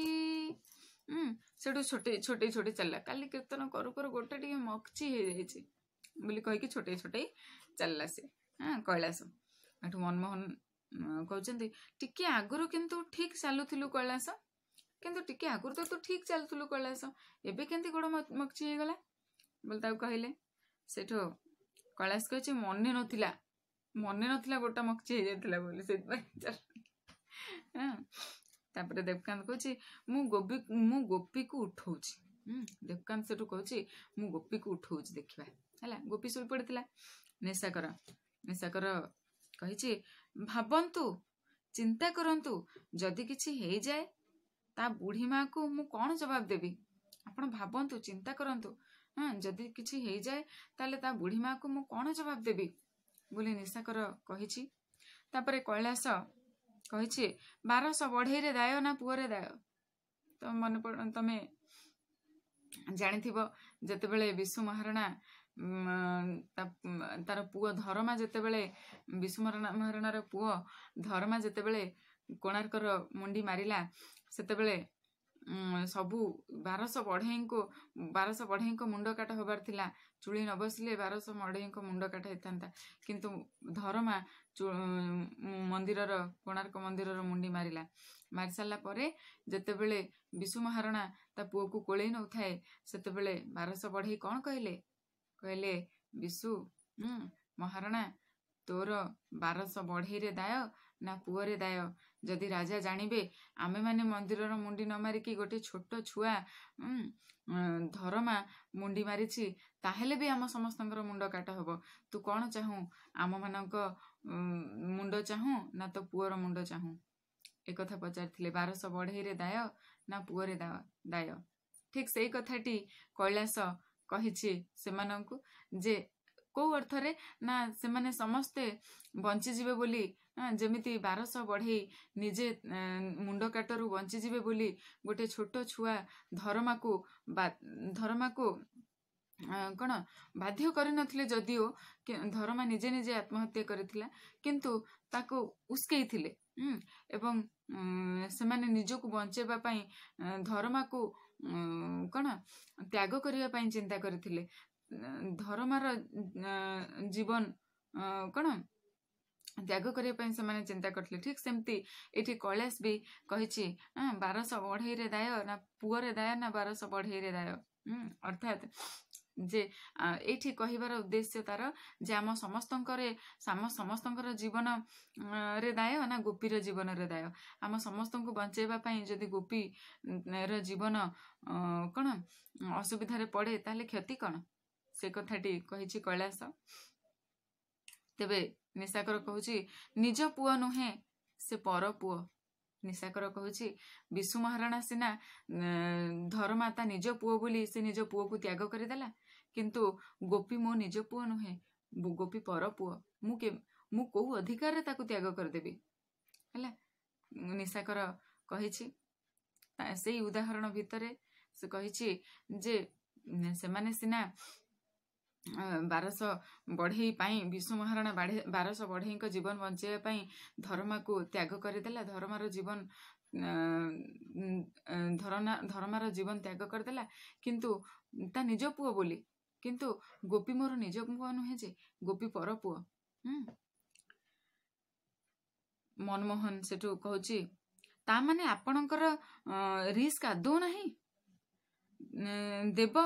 ସେଠୁ ଛୋଟେଇ ଛୋଟେଇ ଛୋଟେଇ ଚାଲିଲା କାଲି କୀର୍ତ୍ତନ କରୁ କରୁ ଗୋଡ଼ଟା ଟିକେ ମଖଚି ହେଇଯାଇଛି ବୋଲି କହିକି ଛୋଟେଇ ଛୋଟେଇ ଚାଲିଲା ସେ ହଁ କୈଳାସ ଏଠୁ ମନମୋହନ କହୁଛନ୍ତି ଟିକେ ଆଗରୁ କିନ୍ତୁ ଠିକ୍ ଚାଲୁଥିଲୁ କୈଳାସ କିନ୍ତୁ ଟିକେ ଆଗରୁ ତ ତୁ ଠିକ୍ ଚାଲୁଥିଲୁ କୈଳାସ ଏବେ କେମିତି ଗୋଡ଼ ମକଚି ହେଇଗଲା ବୋଲି ତାକୁ କହିଲେ ସେଠୁ କୈଳାସ କହିଛି ମନେ ନଥିଲା ମନେ ନଥିଲା ଗୋଟା ମକଚି ହେଇଯାଇଥିଲା ବୋଲି ସେଥିପାଇଁ ତାପରେ ଦେବକାନ୍ତ କହୁଛି ମୁଁ ଗୋପୀ ମୁଁ ଗୋପୀକୁ ଉଠଉଛି ଦେବକାନ୍ତ ସେଠୁ କହୁଛି ମୁଁ ଗୋପୀକୁ ଉଠଉଛି ଦେଖିବା ହେଲା ଗୋପୀ ଶୋଇ ପଡ଼ିଥିଲା ନିଶାକର ନିଶାକର କହିଛି ଭାବନ୍ତୁ ଚିନ୍ତା କରନ୍ତୁ ଯଦି କିଛି ହେଇଯାଏ ତା ବୁଢ଼ୀ ମାଆକୁ ମୁଁ କ'ଣ ଜବାବ ଦେବି ଆପଣ ଭାବନ୍ତୁ ଚିନ୍ତା କରନ୍ତୁ ହଁ ଯଦି କିଛି ହେଇଯାଏ ତାହେଲେ ତା ବୁଢ଼ୀ ମାଆକୁ ମୁଁ କ'ଣ ଜବାବ ଦେବି ବୋଲି ନିଶାକର କହିଛି ତାପରେ କୈଳାସ କହିଛି ବାରଶହ ବଢ଼େଇରେ ଦାୟ ନା ପୁଅରେ ଦାୟ ତ ମନେ ପଡ଼ ତମେ ଜାଣିଥିବ ଯେତେବେଳେ ବିଶୁ ମହାରଣା ତାର ପୁଅ ଧରମା ଯେତେବେଳେ ବିଶୁ ମହାରଣାର ପୁଅ ଧରମା ଯେତେବେଳେ କୋଣାର୍କର ମୁଣ୍ଡି ମାରିଲା ସେତେବେଳେ ସବୁ ବାରଶହ ବଢ଼େଇଙ୍କୁ ବାରଶହ ବଢ଼େଇଙ୍କ ମୁଣ୍ଡ କାଟ ହେବାର ଥିଲା ଚୁଳି ନ ବସିଲେ ବାରଶହ ମଡ଼େଇଙ୍କ ମୁଣ୍ଡ କାଟ ହେଇଥାନ୍ତା କିନ୍ତୁ ଧରମା ମନ୍ଦିରର କୋଣାର୍କ ମନ୍ଦିରର ମୁଣ୍ଡି ମାରିଲା ମାରିସାରିଲା ପରେ ଯେତେବେଳେ ବିଶୁ ମହାରଣା ତା ପୁଅକୁ କୋଳେଇ ନଉଥାଏ ସେତେବେଳେ ବାରଶହ ବଢ଼େଇ କ'ଣ କହିଲେ କହିଲେ ବିଶୁ ହୁଁ ମହାରଣା ତୋର ବାରଶହ ବଢ଼େଇରେ ଦାୟ ନା ପୁଅରେ ଦାୟ ଯଦି ରାଜା ଜାଣିବେ ଆମେମାନେ ମନ୍ଦିରର ମୁଣ୍ଡି ନ ମାରିକି ଗୋଟେ ଛୋଟ ଛୁଆ ଧରମା ମୁଣ୍ଡି ମାରିଛି ତାହେଲେ ବି ଆମ ସମସ୍ତଙ୍କର ମୁଣ୍ଡ କାଟ ହବ ତୁ କ'ଣ ଚାହୁଁ ଆମମାନଙ୍କ ମୁଣ୍ଡ ଚାହୁଁ ନା ତୋ ପୁଅର ମୁଣ୍ଡ ଚାହୁଁ ଏକଥା ପଚାରିଥିଲେ ବାରଶହ ବଢ଼େଇରେ ଦାୟ ନା ପୁଅରେ ଦାୟ ଠିକ୍ ସେଇ କଥାଟି କୈଳାସ କହିଛି ସେମାନଙ୍କୁ ଯେ କେଉଁ ଅର୍ଥରେ ନା ସେମାନେ ସମସ୍ତେ ବଞ୍ଚିଯିବେ ବୋଲି ଯେମିତି ବାରଶହ ବଢ଼େଇ ନିଜେ ମୁଣ୍ଡ କାଟରୁ ବଞ୍ଚିଯିବେ ବୋଲି ଗୋଟେ ଛୋଟ ଛୁଆ ଧରମାକୁ ଧରମାକୁ କ'ଣ ବାଧ୍ୟ କରିନଥିଲେ ଯଦିଓ ଧରମା ନିଜେ ନିଜେ ଆତ୍ମହତ୍ୟା କରିଥିଲା କିନ୍ତୁ ତାକୁ ଉସ୍କେଇଥିଲେ ଏବଂ ସେମାନେ ନିଜକୁ ବଞ୍ଚେଇବା ପାଇଁ ଧରମାକୁ କ'ଣ ତ୍ୟାଗ କରିବା ପାଇଁ ଚିନ୍ତା କରିଥିଲେ ଧରମାର ଜୀବନ କ'ଣ ତ୍ୟାଗ କରିବା ପାଇଁ ସେମାନେ ଚିନ୍ତା କରିଥିଲେ ଠିକ୍ ସେମିତି ଏଠି କୈଳାସ ବି କହିଛି ବାରଶହ ବଢ଼େଇରେ ଦାୟ ନା ପୁଅରେ ଦାୟ ନା ବାରଶହ ବଢ଼େଇରେ ଦାୟ ଅର୍ଥାତ୍ ଯେ ଏଇଠି କହିବାର ଉଦ୍ଦେଶ୍ୟ ତାର ଯେ ଆମ ସମସ୍ତଙ୍କରେ ଆମ ସମସ୍ତଙ୍କର ଜୀବନରେ ଦାୟ ନା ଗୋପୀର ଜୀବନରେ ଦାୟ ଆମ ସମସ୍ତଙ୍କୁ ବଞ୍ଚେଇବା ପାଇଁ ଯଦି ଗୋପୀର ଜୀବନ କ'ଣ ଅସୁବିଧାରେ ପଡ଼େ ତାହେଲେ କ୍ଷତି କ'ଣ ସେ କଥାଟି କହିଛି କୈଳାସ ତେବେ ନିଶାକର କହୁଛି ନିଜ ପୁଅ ନୁହେଁ ସେ ପର ପୁଅ ନିଶାକର କହୁଛି ବିଶୁ ମହାରଣା ସିନା ଧରମାତା ନିଜ ପୁଅ ବୋଲି ସେ ନିଜ ପୁଅକୁ ତ୍ୟାଗ କରିଦେଲା କିନ୍ତୁ ଗୋପୀ ମୋ ନିଜ ପୁଅ ନୁହେଁ ଗୋପୀ ପର ପୁଅ ମୁଁ ମୁଁ କୋଉ ଅଧିକାରରେ ତାକୁ ତ୍ୟାଗ କରିଦେବି ହେଲା ନିଶାକର କହିଛି ସେଇ ଉଦାହରଣ ଭିତରେ ସେ କହିଛି ଯେ ସେମାନେ ସିନା ବାରଶହ ବଢ଼େଇ ପାଇଁ ବିଷ୍ଣୁ ମହାରଣା ବାରଶହ ବଢ଼େଇଙ୍କ ଜୀବନ ବଞ୍ଚେଇବା ପାଇଁ ଧର୍ମାକୁ ତ୍ୟାଗ କରିଦେଲା ଧର୍ମାର ଜୀବନ ଧର୍ମାର ଜୀବନ ତ୍ୟାଗ କରିଦେଲା କିନ୍ତୁ ତା ନିଜ ପୁଅ ବୋଲି କିନ୍ତୁ ଗୋପୀ ମୋର ନିଜ ପୁଅ ନୁହେଁ ଯେ ଗୋପୀ ପର ପୁଅ ମନମୋହନ ସେଠୁ କହୁଛି ତା ମାନେ ଆପଣଙ୍କର ରିସ୍କ ଆଦୌ ନାହିଁ ଦେବ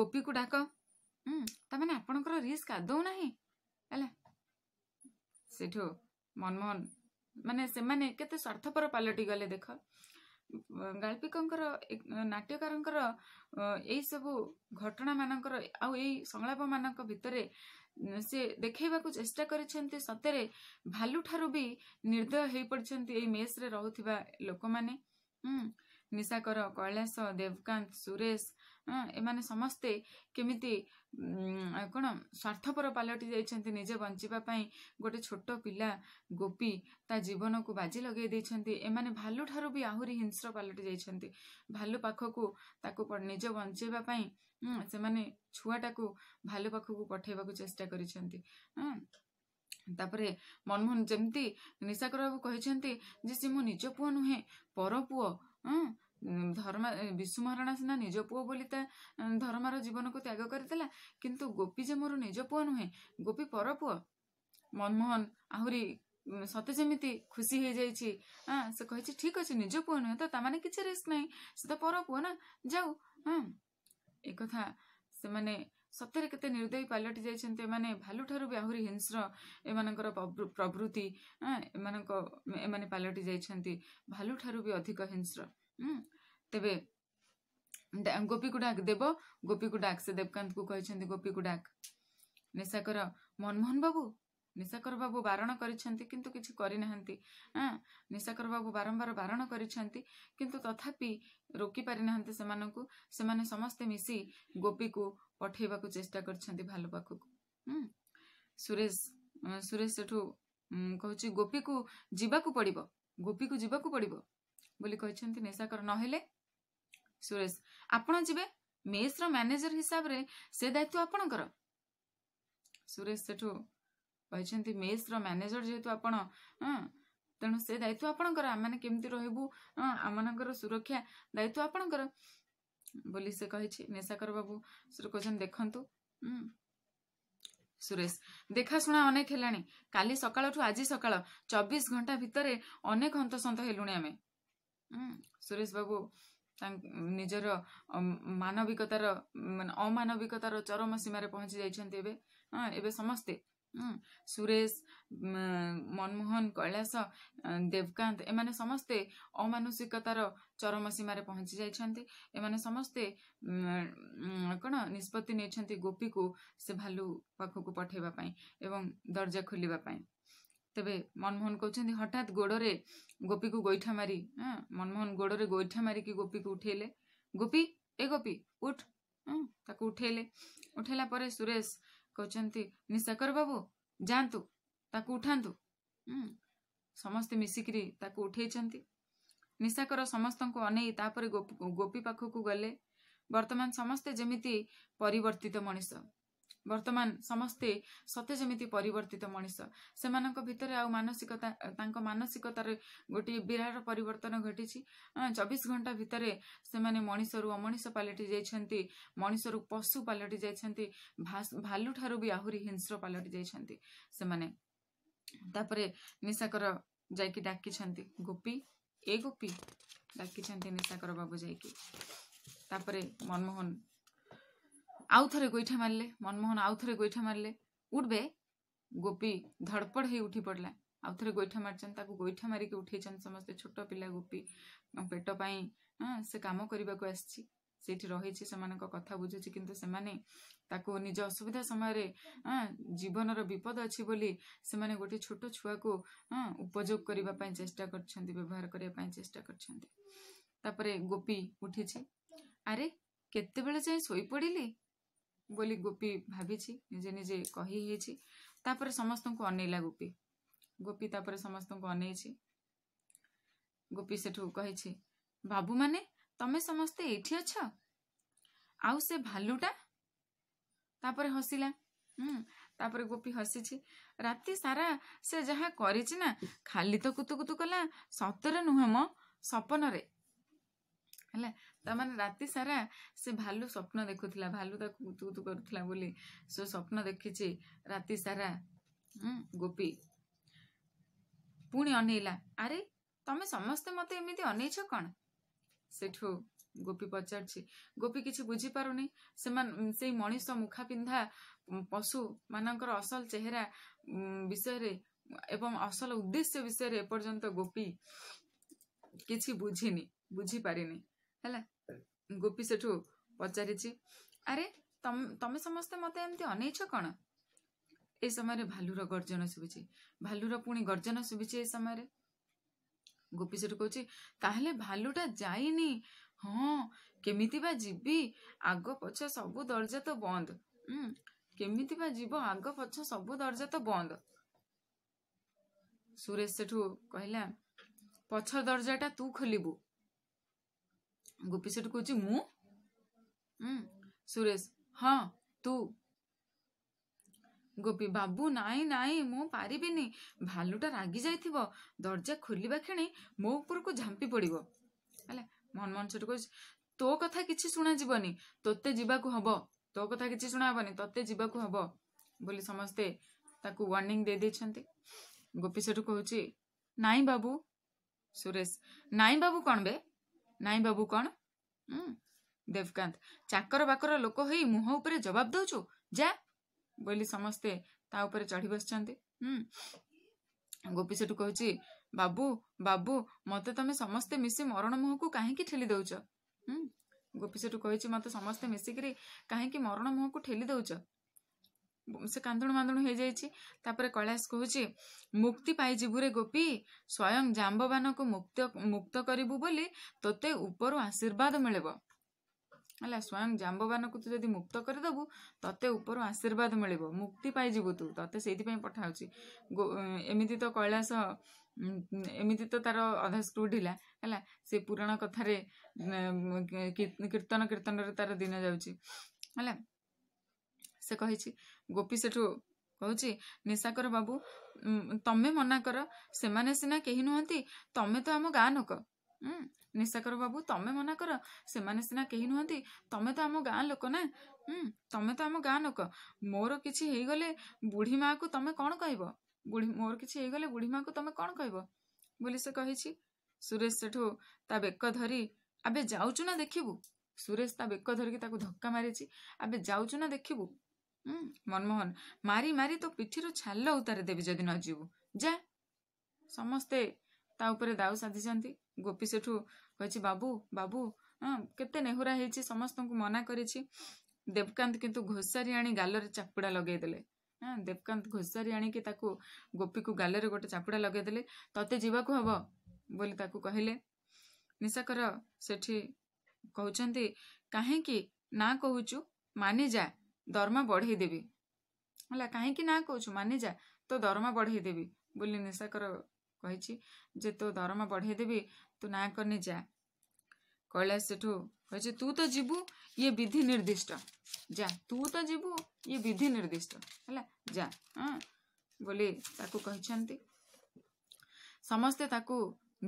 ଗୋପୀକୁ ଡାକ ତାମାନେ ଆପଣଙ୍କର ରିସ୍କ ଆଦୌ ନାହିଁ ହେଲା ସେଠୁ ମନମୋହନ ମାନେ ସେମାନେ କେତେ ସ୍ୱାର୍ଥପର ପାଲଟି ଗଲେ ଦେଖ ଗାଳ୍ପିକଙ୍କର ନାଟ୍ୟକାରଙ୍କର ଏଇସବୁ ମାନଙ୍କର ଆଉ ଏଇ ସଂଳାପ ମାନଙ୍କ ଭିତରେ ସେ ଦେଖେଇବାକୁ ଚେଷ୍ଟା କରିଛନ୍ତି ସତରେ ଭାଲୁ ଠାରୁ ବି ନିର୍ଦ୍ଦୟ ହେଇପଡ଼ିଛନ୍ତି ଏଇ ମେସ୍ରେ ରହୁଥିବା ଲୋକମାନେ ହୁଁ ନିଶାକର କୈଳାସ ଦେବକାନ୍ତ ସୁରେଶ ଏମାନେ ସମସ୍ତେ କେମିତି କ'ଣ ସ୍ୱାର୍ଥପର ପାଲଟି ଯାଇଛନ୍ତି ନିଜେ ବଞ୍ଚିବା ପାଇଁ ଗୋଟେ ଛୋଟ ପିଲା ଗୋପୀ ତା ଜୀବନକୁ ବାଜି ଲଗାଇ ଦେଇଛନ୍ତି ଏମାନେ ଭାଲୁ ଠାରୁ ବି ଆହୁରି ହିଂସ୍ର ପାଲଟି ଯାଇଛନ୍ତି ଭାଲୁ ପାଖକୁ ତାକୁ ନିଜ ବଞ୍ଚେଇବା ପାଇଁ ସେମାନେ ଛୁଆଟାକୁ ଭାଲୁ ପାଖକୁ ପଠାଇବାକୁ ଚେଷ୍ଟା କରିଛନ୍ତି ତାପରେ ମନମୋହନ ଯେମିତି ନିଶାକର ବାବୁ କହିଛନ୍ତି ଯେ ସେ ମୁଁ ନିଜ ପୁଅ ନୁହେଁ ପର ପୁଅ ଧର୍ମା ବିଶୁ ମହାରଣା ସିନା ନିଜ ପୁଅ ବୋଲି ତା ଧର୍ମାର ଜୀବନକୁ ତ୍ୟାଗ କରିଦେଲା କିନ୍ତୁ ଗୋପୀ ଯେ ମୋର ନିଜ ପୁଅ ନୁହେଁ ଗୋପୀ ପର ପୁଅ ମନମୋହନ ଆହୁରି ସତେ ଯେମିତି ଖୁସି ହେଇଯାଇଛି ହଁ ସେ କହିଛି ଠିକ ଅଛି ନିଜ ପୁଅ ନୁହେଁ ତ ତା ମାନେ କିଛି ରିସ୍କ ନାହିଁ ସେ ତ ପର ପୁଅ ନା ଯାଉ ହଁ ଏ କଥା ସେମାନେ ସତରେ କେତେ ନିର୍ଦ୍ଦୟୀ ପାଲଟି ଯାଇଛନ୍ତି ଏମାନେ ଭାଲୁ ଠାରୁ ବି ଆହୁରି ହିଂସ୍ର ଏମାନଙ୍କର ପ୍ରବୃତ୍ତି ଏମାନଙ୍କ ଏମାନେ ପାଲଟି ଯାଇଛନ୍ତି ଭାଲୁ ଠାରୁ ବି ଅଧିକ ହିଂସ୍ର ତେବେ ଗୋପୀକୁ ଡାକ ଦେବ ଗୋପୀକୁ ଡାକ ସେ ଦେବକାନ୍ତକୁ କହିଛନ୍ତି ଗୋପୀକୁ ଡାକ ନିଶାକର ମନମୋହନ ବାବୁ ନିଶାକର ବାବୁ ବାରଣ କରିଛନ୍ତି କିନ୍ତୁ କିଛି କରିନାହାନ୍ତି ହଁ ନିଶାକର ବାବୁ ବାରମ୍ବାର ବାରଣ କରିଛନ୍ତି କିନ୍ତୁ ତଥାପି ରୋକି ପାରିନାହାନ୍ତି ସେମାନଙ୍କୁ ସେମାନେ ସମସ୍ତେ ମିଶି ଗୋପୀକୁ ପଠେଇବାକୁ ଚେଷ୍ଟା କରିଛନ୍ତି ଭାଲୁ ପାଖକୁ ସୁରେଶ ସୁରେଶ ସେଠୁ କହୁଛି ଗୋପୀକୁ ଯିବାକୁ ପଡିବ ଗୋପୀକୁ ଯିବାକୁ ପଡିବ ବୋଲି କହିଛନ୍ତି ନିଶାକର ନହେଲେ ସୁରେଶ ଆପଣ ଯିବେ ମେସ୍ର ମ୍ୟାନେଜର ହିସାବରେ ସେ ଦାୟିତ୍ୱ ଆପଣଙ୍କର ସୁରେଶ ସେଠୁ କହିଛନ୍ତି ମେସ୍ର ମ୍ୟାନେଜର ଯେହେତୁ ଆପଣ ତେଣୁ ସେ ଦାୟିତ୍ୱ ଆପଣଙ୍କର ଆମେମାନେ କେମିତି ରହିବୁ ଆମମାନଙ୍କର ସୁରକ୍ଷା ଦାୟିତ୍ୱ ଆପଣଙ୍କର ବୋଲି ସେ କହିଛି ନିଶାକର ବାବୁ କହୁଛନ୍ତି ଦେଖନ୍ତୁ ସୁରେଶ ଦେଖାଶୁଣା ଅନେକ ହେଲାଣି କାଲି ସକାଳଠୁ ଆଜି ସକାଳ ଚବିଶ ଘଣ୍ଟା ଭିତରେ ଅନେକ ହନ୍ତସନ୍ତ ହେଲୁଣି ଆମେ ସୁରେଶ ବାବୁ ତାଙ୍କ ନିଜର ମାନବିକତାର ମାନେ ଅମାନବିକତାର ଚରମ ସୀମାରେ ପହଞ୍ଚି ଯାଇଛନ୍ତି ଏବେ ହଁ ଏବେ ସମସ୍ତେ ସୁରେଶ ମନମୋହନ କୈଳାସ ଦେବକାନ୍ତ ଏମାନେ ସମସ୍ତେ ଅମାନସିକତାର ଚରମ ସୀମାରେ ପହଞ୍ଚି ଯାଇଛନ୍ତି ଏମାନେ ସମସ୍ତେ କ'ଣ ନିଷ୍ପତ୍ତି ନେଇଛନ୍ତି ଗୋପୀକୁ ସେ ଭାଲୁ ପାଖକୁ ପଠାଇବା ପାଇଁ ଏବଂ ଦରଜା ଖୋଲିବା ପାଇଁ ତେବେ ମନମୋହନ କହୁଛନ୍ତି ହଠାତ୍ ଗୋଡ଼ରେ ଗୋପୀକୁ ଗୋଇଠା ମାରି ମନମୋହନ ଗୋଡ଼ରେ ଗୋଇଠା ମାରିକି ଗୋପୀକୁ ଉଠେଇଲେ ଗୋପୀ ଏ ଗୋପୀ ଉଠ ତାକୁ ଉଠେଇଲେ ଉଠେଇଲା ପରେ ସୁରେଶ କହୁଛନ୍ତି ନିଶାକର ବାବୁ ଯାଆନ୍ତୁ ତାକୁ ଉଠାନ୍ତୁ ସମସ୍ତେ ମିଶିକିରି ତାକୁ ଉଠେଇଛନ୍ତି ନିଶାକର ସମସ୍ତଙ୍କୁ ଅନେଇ ତାପରେ ଗୋପୀ ପାଖକୁ ଗଲେ ବର୍ତ୍ତମାନ ସମସ୍ତେ ଯେମିତି ପରିବର୍ତ୍ତିତ ମଣିଷ ବର୍ତ୍ତମାନ ସମସ୍ତେ ସତେ ଯେମିତି ପରିବର୍ତ୍ତିତ ମଣିଷ ସେମାନଙ୍କ ଭିତରେ ଆଉ ମାନସିକତା ତାଙ୍କ ମାନସିକତାରେ ଗୋଟିଏ ବିରାଟ ପରିବର୍ତ୍ତନ ଘଟିଛି ଚବିଶ ଘଣ୍ଟା ଭିତରେ ସେମାନେ ମଣିଷରୁ ଅମଣିଷ ପାଲଟି ଯାଇଛନ୍ତି ମଣିଷରୁ ପଶୁ ପାଲଟି ଯାଇଛନ୍ତି ଭାଲୁଠାରୁ ବି ଆହୁରି ହିଂସ୍ର ପାଲଟି ଯାଇଛନ୍ତି ସେମାନେ ତାପରେ ନିଶାକର ଯାଇକି ଡାକିଛନ୍ତି ଗୋପୀ ଏ ଗୋପୀ ଡାକିଛନ୍ତି ନିଶାକର ବାବୁ ଯାଇକି ତାପରେ ମନମୋହନ ଆଉ ଥରେ ଗୋଇଠା ମାରିଲେ ମନମୋହନ ଆଉ ଥରେ ଗୋଇଠା ମାରିଲେ ଉଠବେ ଗୋପୀ ଧଡ଼ପଡ଼ ହେଇ ଉଠି ପଡ଼ିଲା ଆଉ ଥରେ ଗୋଇଠା ମାରିଛନ୍ତି ତାକୁ ଗୋଇଠା ମାରିକି ଉଠେଇଛନ୍ତି ସମସ୍ତେ ଛୋଟ ପିଲା ଗୋପୀ ପେଟ ପାଇଁ ସେ କାମ କରିବାକୁ ଆସିଛି ସେଇଠି ରହିଛି ସେମାନଙ୍କ କଥା ବୁଝୁଛି କିନ୍ତୁ ସେମାନେ ତାକୁ ନିଜ ଅସୁବିଧା ସମୟରେ ଜୀବନର ବିପଦ ଅଛି ବୋଲି ସେମାନେ ଗୋଟିଏ ଛୋଟ ଛୁଆକୁ ଉପଯୋଗ କରିବା ପାଇଁ ଚେଷ୍ଟା କରିଛନ୍ତି ବ୍ୟବହାର କରିବା ପାଇଁ ଚେଷ୍ଟା କରିଛନ୍ତି ତାପରେ ଗୋପୀ ଉଠିଛି ଆରେ କେତେବେଳେ ଯାଇ ଶୋଇପଡ଼ିଲି ବୋଲି ଗୋପୀ ଭାବିଛି ନିଜେ ନିଜେ କହିହେଇଛି ତାପରେ ସମସ୍ତଙ୍କୁ ଅନେଇଲା ଗୋପୀ ଗୋପୀ ତାପରେ ସମସ୍ତଙ୍କୁ ଅନେଇଛି ଗୋପୀ ସେଠୁ କହିଛି ବାବୁମାନେ ତମେ ସମସ୍ତେ ଏଇଠି ଅଛ ଆଉ ସେ ଭାଲୁଟା ତାପରେ ହସିଲା ହୁଁ ତାପରେ ଗୋପୀ ହସିଛି ରାତି ସାରା ସେ ଯାହା କରିଛି ନା ଖାଲି ତ କୁତୁକୁତୁ କଲା ସତରେ ନୁହେଁ ମ ସପନରେ ହେଲା ତାମାନେ ରାତି ସାରା ସେ ଭାଲୁ ସ୍ୱପ୍ନ ଦେଖୁଥିଲା ଭାଲୁ ତାକୁ ତୁ ତୁ କରୁଥିଲା ବୋଲି ସେ ସ୍ୱପ୍ନ ଦେଖିଛି ରାତି ସାରା ଗୋପୀ ପୁଣି ଅନେଇଲା ଆରେ ତମେ ସମସ୍ତେ ମୋତେ ଏମିତି ଅନେଇଛ କ'ଣ ସେଠୁ ଗୋପୀ ପଚାରୁଛି ଗୋପୀ କିଛି ବୁଝିପାରୁନି ସେମାନେ ସେଇ ମଣିଷ ମୁଖା ପିନ୍ଧା ପଶୁମାନଙ୍କର ଅସଲ ଚେହେରା ବିଷୟରେ ଏବଂ ଅସଲ ଉଦ୍ଦେଶ୍ୟ ବିଷୟରେ ଏପର୍ଯ୍ୟନ୍ତ ଗୋପୀ କିଛି ବୁଝିନି ବୁଝିପାରିନି ହେଲା ଗୋପୀ ସେଠୁ ପଚାରିଛି ଆରେ ତମେ ସମସ୍ତେ ମତେ ଏମିତି ଅନେଇଛ କ'ଣ ଏ ସମୟରେ ଭାଲୁର ଗର୍ଜନ ଶୁଭିଛି ଭାଲୁର ପୁଣି ଗର୍ଜନ ଶୁଭିଛି ଏ ସମୟରେ ଗୋପୀ ସେଠୁ କହୁଛି ତାହେଲେ ଭାଲୁଟା ଯାଇନି ହଁ କେମିତି ବା ଯିବି ଆଗ ପଛ ସବୁ ଦରଜା ତ ବନ୍ଦ ହୁଁ କେମିତି ବା ଯିବ ଆଗ ପଛ ସବୁ ଦରଜା ତ ବନ୍ଦ ସୁରେଶ ସେଠୁ କହିଲା ପଛ ଦରଜାଟା ତୁ ଖୋଲିବୁ ଗୋପୀ ସେଠୁ କହୁଛି ମୁଁ ସୁରେଶ ହଁ ତୁ ଗୋପୀ ବାବୁ ନାଇଁ ନାଇଁ ମୁଁ ପାରିବିନି ଭାଲୁଟା ରାଗି ଯାଇଥିବ ଦରଜା ଖୋଲିବା କ୍ଷଣି ମୋ ଉପରକୁ ଝାମ୍ପି ପଡ଼ିବ ହେଲା ମନମୋହନ ସେଠୁ କହୁଛି ତୋ କଥା କିଛି ଶୁଣାଯିବନି ତୋତେ ଯିବାକୁ ହବ ତୋ କଥା କିଛି ଶୁଣା ଶୁଣାହବନି ତୋତେ ଯିବାକୁ ହବ ବୋଲି ସମସ୍ତେ ତାକୁ ୱାର୍ଣ୍ଣିଂ ଦେଇଦେଇଛନ୍ତି ଗୋପୀ ସେଠୁ କହୁଛି ନାଇଁ ବାବୁ ସୁରେଶ ନାଇଁ ବାବୁ କ'ଣ ବେ ନାଇଁ ବାବୁ କ'ଣ ଦେବକାନ୍ତ ଚାକର ବାକର ଲୋକ ହେଇ ମୁହଁ ଉପରେ ଜବାବ ଦେଉଛୁ ଯା ବୋଲି ସମସ୍ତେ ତା ଉପରେ ଚଢ଼ି ବସିଛନ୍ତି ଗୋପୀ ସେଠୁ କହୁଛି ବାବୁ ବାବୁ ମତେ ତମେ ସମସ୍ତେ ମିଶି ମରଣ ମୁହଁକୁ କାହିଁକି ଠେଲି ଦେଉଛ ଗୋପୀ ସେଠୁ କହିଛି ମତେ ସମସ୍ତେ ମିଶିକିରି କାହିଁକି ମରଣ ମୁହଁକୁ ଠେଲି ଦେଉଛ ସେ କାନ୍ଦୁଣୁ ମାନ୍ଦୁଣୁ ହେଇଯାଇଛି ତାପରେ କୈଳାସ କହୁଛି ମୁକ୍ତି ପାଇଯିବୁ ରେ ଗୋପୀ ସ୍ୱୟଂ ଜାମ୍ବମାନଙ୍କୁ ମୁକ୍ତ ମୁକ୍ତ କରିବୁ ବୋଲି ତୋତେ ଉପରୁ ଆଶୀର୍ବାଦ ମିଳିବ ହେଲା ସ୍ୱୟଂ ଜାମ୍ବମାନଙ୍କୁ ତୁ ଯଦି ମୁକ୍ତ କରିଦେବୁ ତତେ ଉପରୁ ଆଶୀର୍ବାଦ ମିଳିବ ମୁକ୍ତି ପାଇଯିବୁ ତୁ ତତେ ସେଇଥିପାଇଁ ପଠାଉଛି ଏମିତି ତ କୈଳାସ ଏମିତି ତ ତାର ଅଧା ସ୍କୃଢ଼ିଲା ହେଲା ସେ ପୁରାଣ କଥାରେ କୀର୍ତ୍ତନ କୀର୍ତ୍ତନରେ ତାର ଦିନ ଯାଉଛି ହେଲା ସେ କହିଛି ଗୋପୀ ସେଠୁ କହୁଛି ନିଶାକର ବାବୁ ତମେ ମନା କର ସେମାନେ ସିନା କେହି ନୁହନ୍ତି ତମେ ତ ଆମ ଗାଁ ଲୋକ ନିଶାକର ବାବୁ ତମେ ମନା କର ସେମାନେ ସିନା କେହି ନୁହନ୍ତି ତମେ ତ ଆମ ଗାଁ ଲୋକ ନା ହୁଁ ତମେ ତ ଆମ ଗାଁ ଲୋକ ମୋର କିଛି ହେଇଗଲେ ବୁଢ଼ୀ ମାଆକୁ ତମେ କ'ଣ କହିବ ବୁଢ଼ୀ ମୋର କିଛି ହେଇଗଲେ ବୁଢ଼ୀ ମାଆକୁ ତମେ କ'ଣ କହିବ ବୋଲି ସେ କହିଛି ସୁରେଶ ସେଠୁ ତା ବେକ ଧରି ଆବେ ଯାଉଛୁ ନା ଦେଖିବୁ ସୁରେଶ ତା ବେକ ଧରିକି ତାକୁ ଧକ୍କା ମାରିଛି ଆବେ ଯାଉଛୁ ନା ଦେଖିବୁ ମନମୋହନ ମାରି ମାରି ତୋ ପିଠିରୁ ଛାଲ ଉତାରି ଦେବି ଯଦି ନ ଯିବୁ ଯା ସମସ୍ତେ ତା ଉପରେ ଦାଉ ସାଧିଛନ୍ତି ଗୋପି ସେଠୁ କହିଛି ବାବୁ ବାବୁ ହଁ କେତେ ନେହୁରା ହେଇଛି ସମସ୍ତଙ୍କୁ ମନା କରିଛି ଦେବକାନ୍ତ କିନ୍ତୁ ଘୋଷାରି ଆଣି ଗାଲରେ ଚାପୁଡ଼ା ଲଗେଇଦେଲେ ହଁ ଦେବକାନ୍ତ ଘୋଷାରି ଆଣିକି ତାକୁ ଗୋପୀକୁ ଗାଲରେ ଗୋଟେ ଚାପୁଡ଼ା ଲଗେଇଦେଲେ ତତେ ଯିବାକୁ ହେବ ବୋଲି ତାକୁ କହିଲେ ନିଶାକର ସେଠି କହୁଛନ୍ତି କାହିଁକି ନା କହୁଛୁ ମାନିଯା ଦରମା ବଢେଇ ଦେବି ହେଲା କାହିଁକି ନା କହୁଛୁ ମାନିଯା ତୋ ଦରମା ବଢେଇ ଦେବି ବୋଲି ନିଶାକର କହିଛି ଯେ ତୋ ଦରମା ବଢେଇ ଦେବି ତୁ ନା କରିନି ଯା କୈଳାସ ସେଠୁ କହିଛି ତୁ ତ ଯିବୁ ଇଏ ବିଧି ନିର୍ଦ୍ଦିଷ୍ଟ ଯା ତୁ ତ ଯିବୁ ଇଏ ବିଧି ନିର୍ଦ୍ଦିଷ୍ଟ ହେଲା ଯା ହଁ ବୋଲି ତାକୁ କହିଛନ୍ତି ସମସ୍ତେ ତାକୁ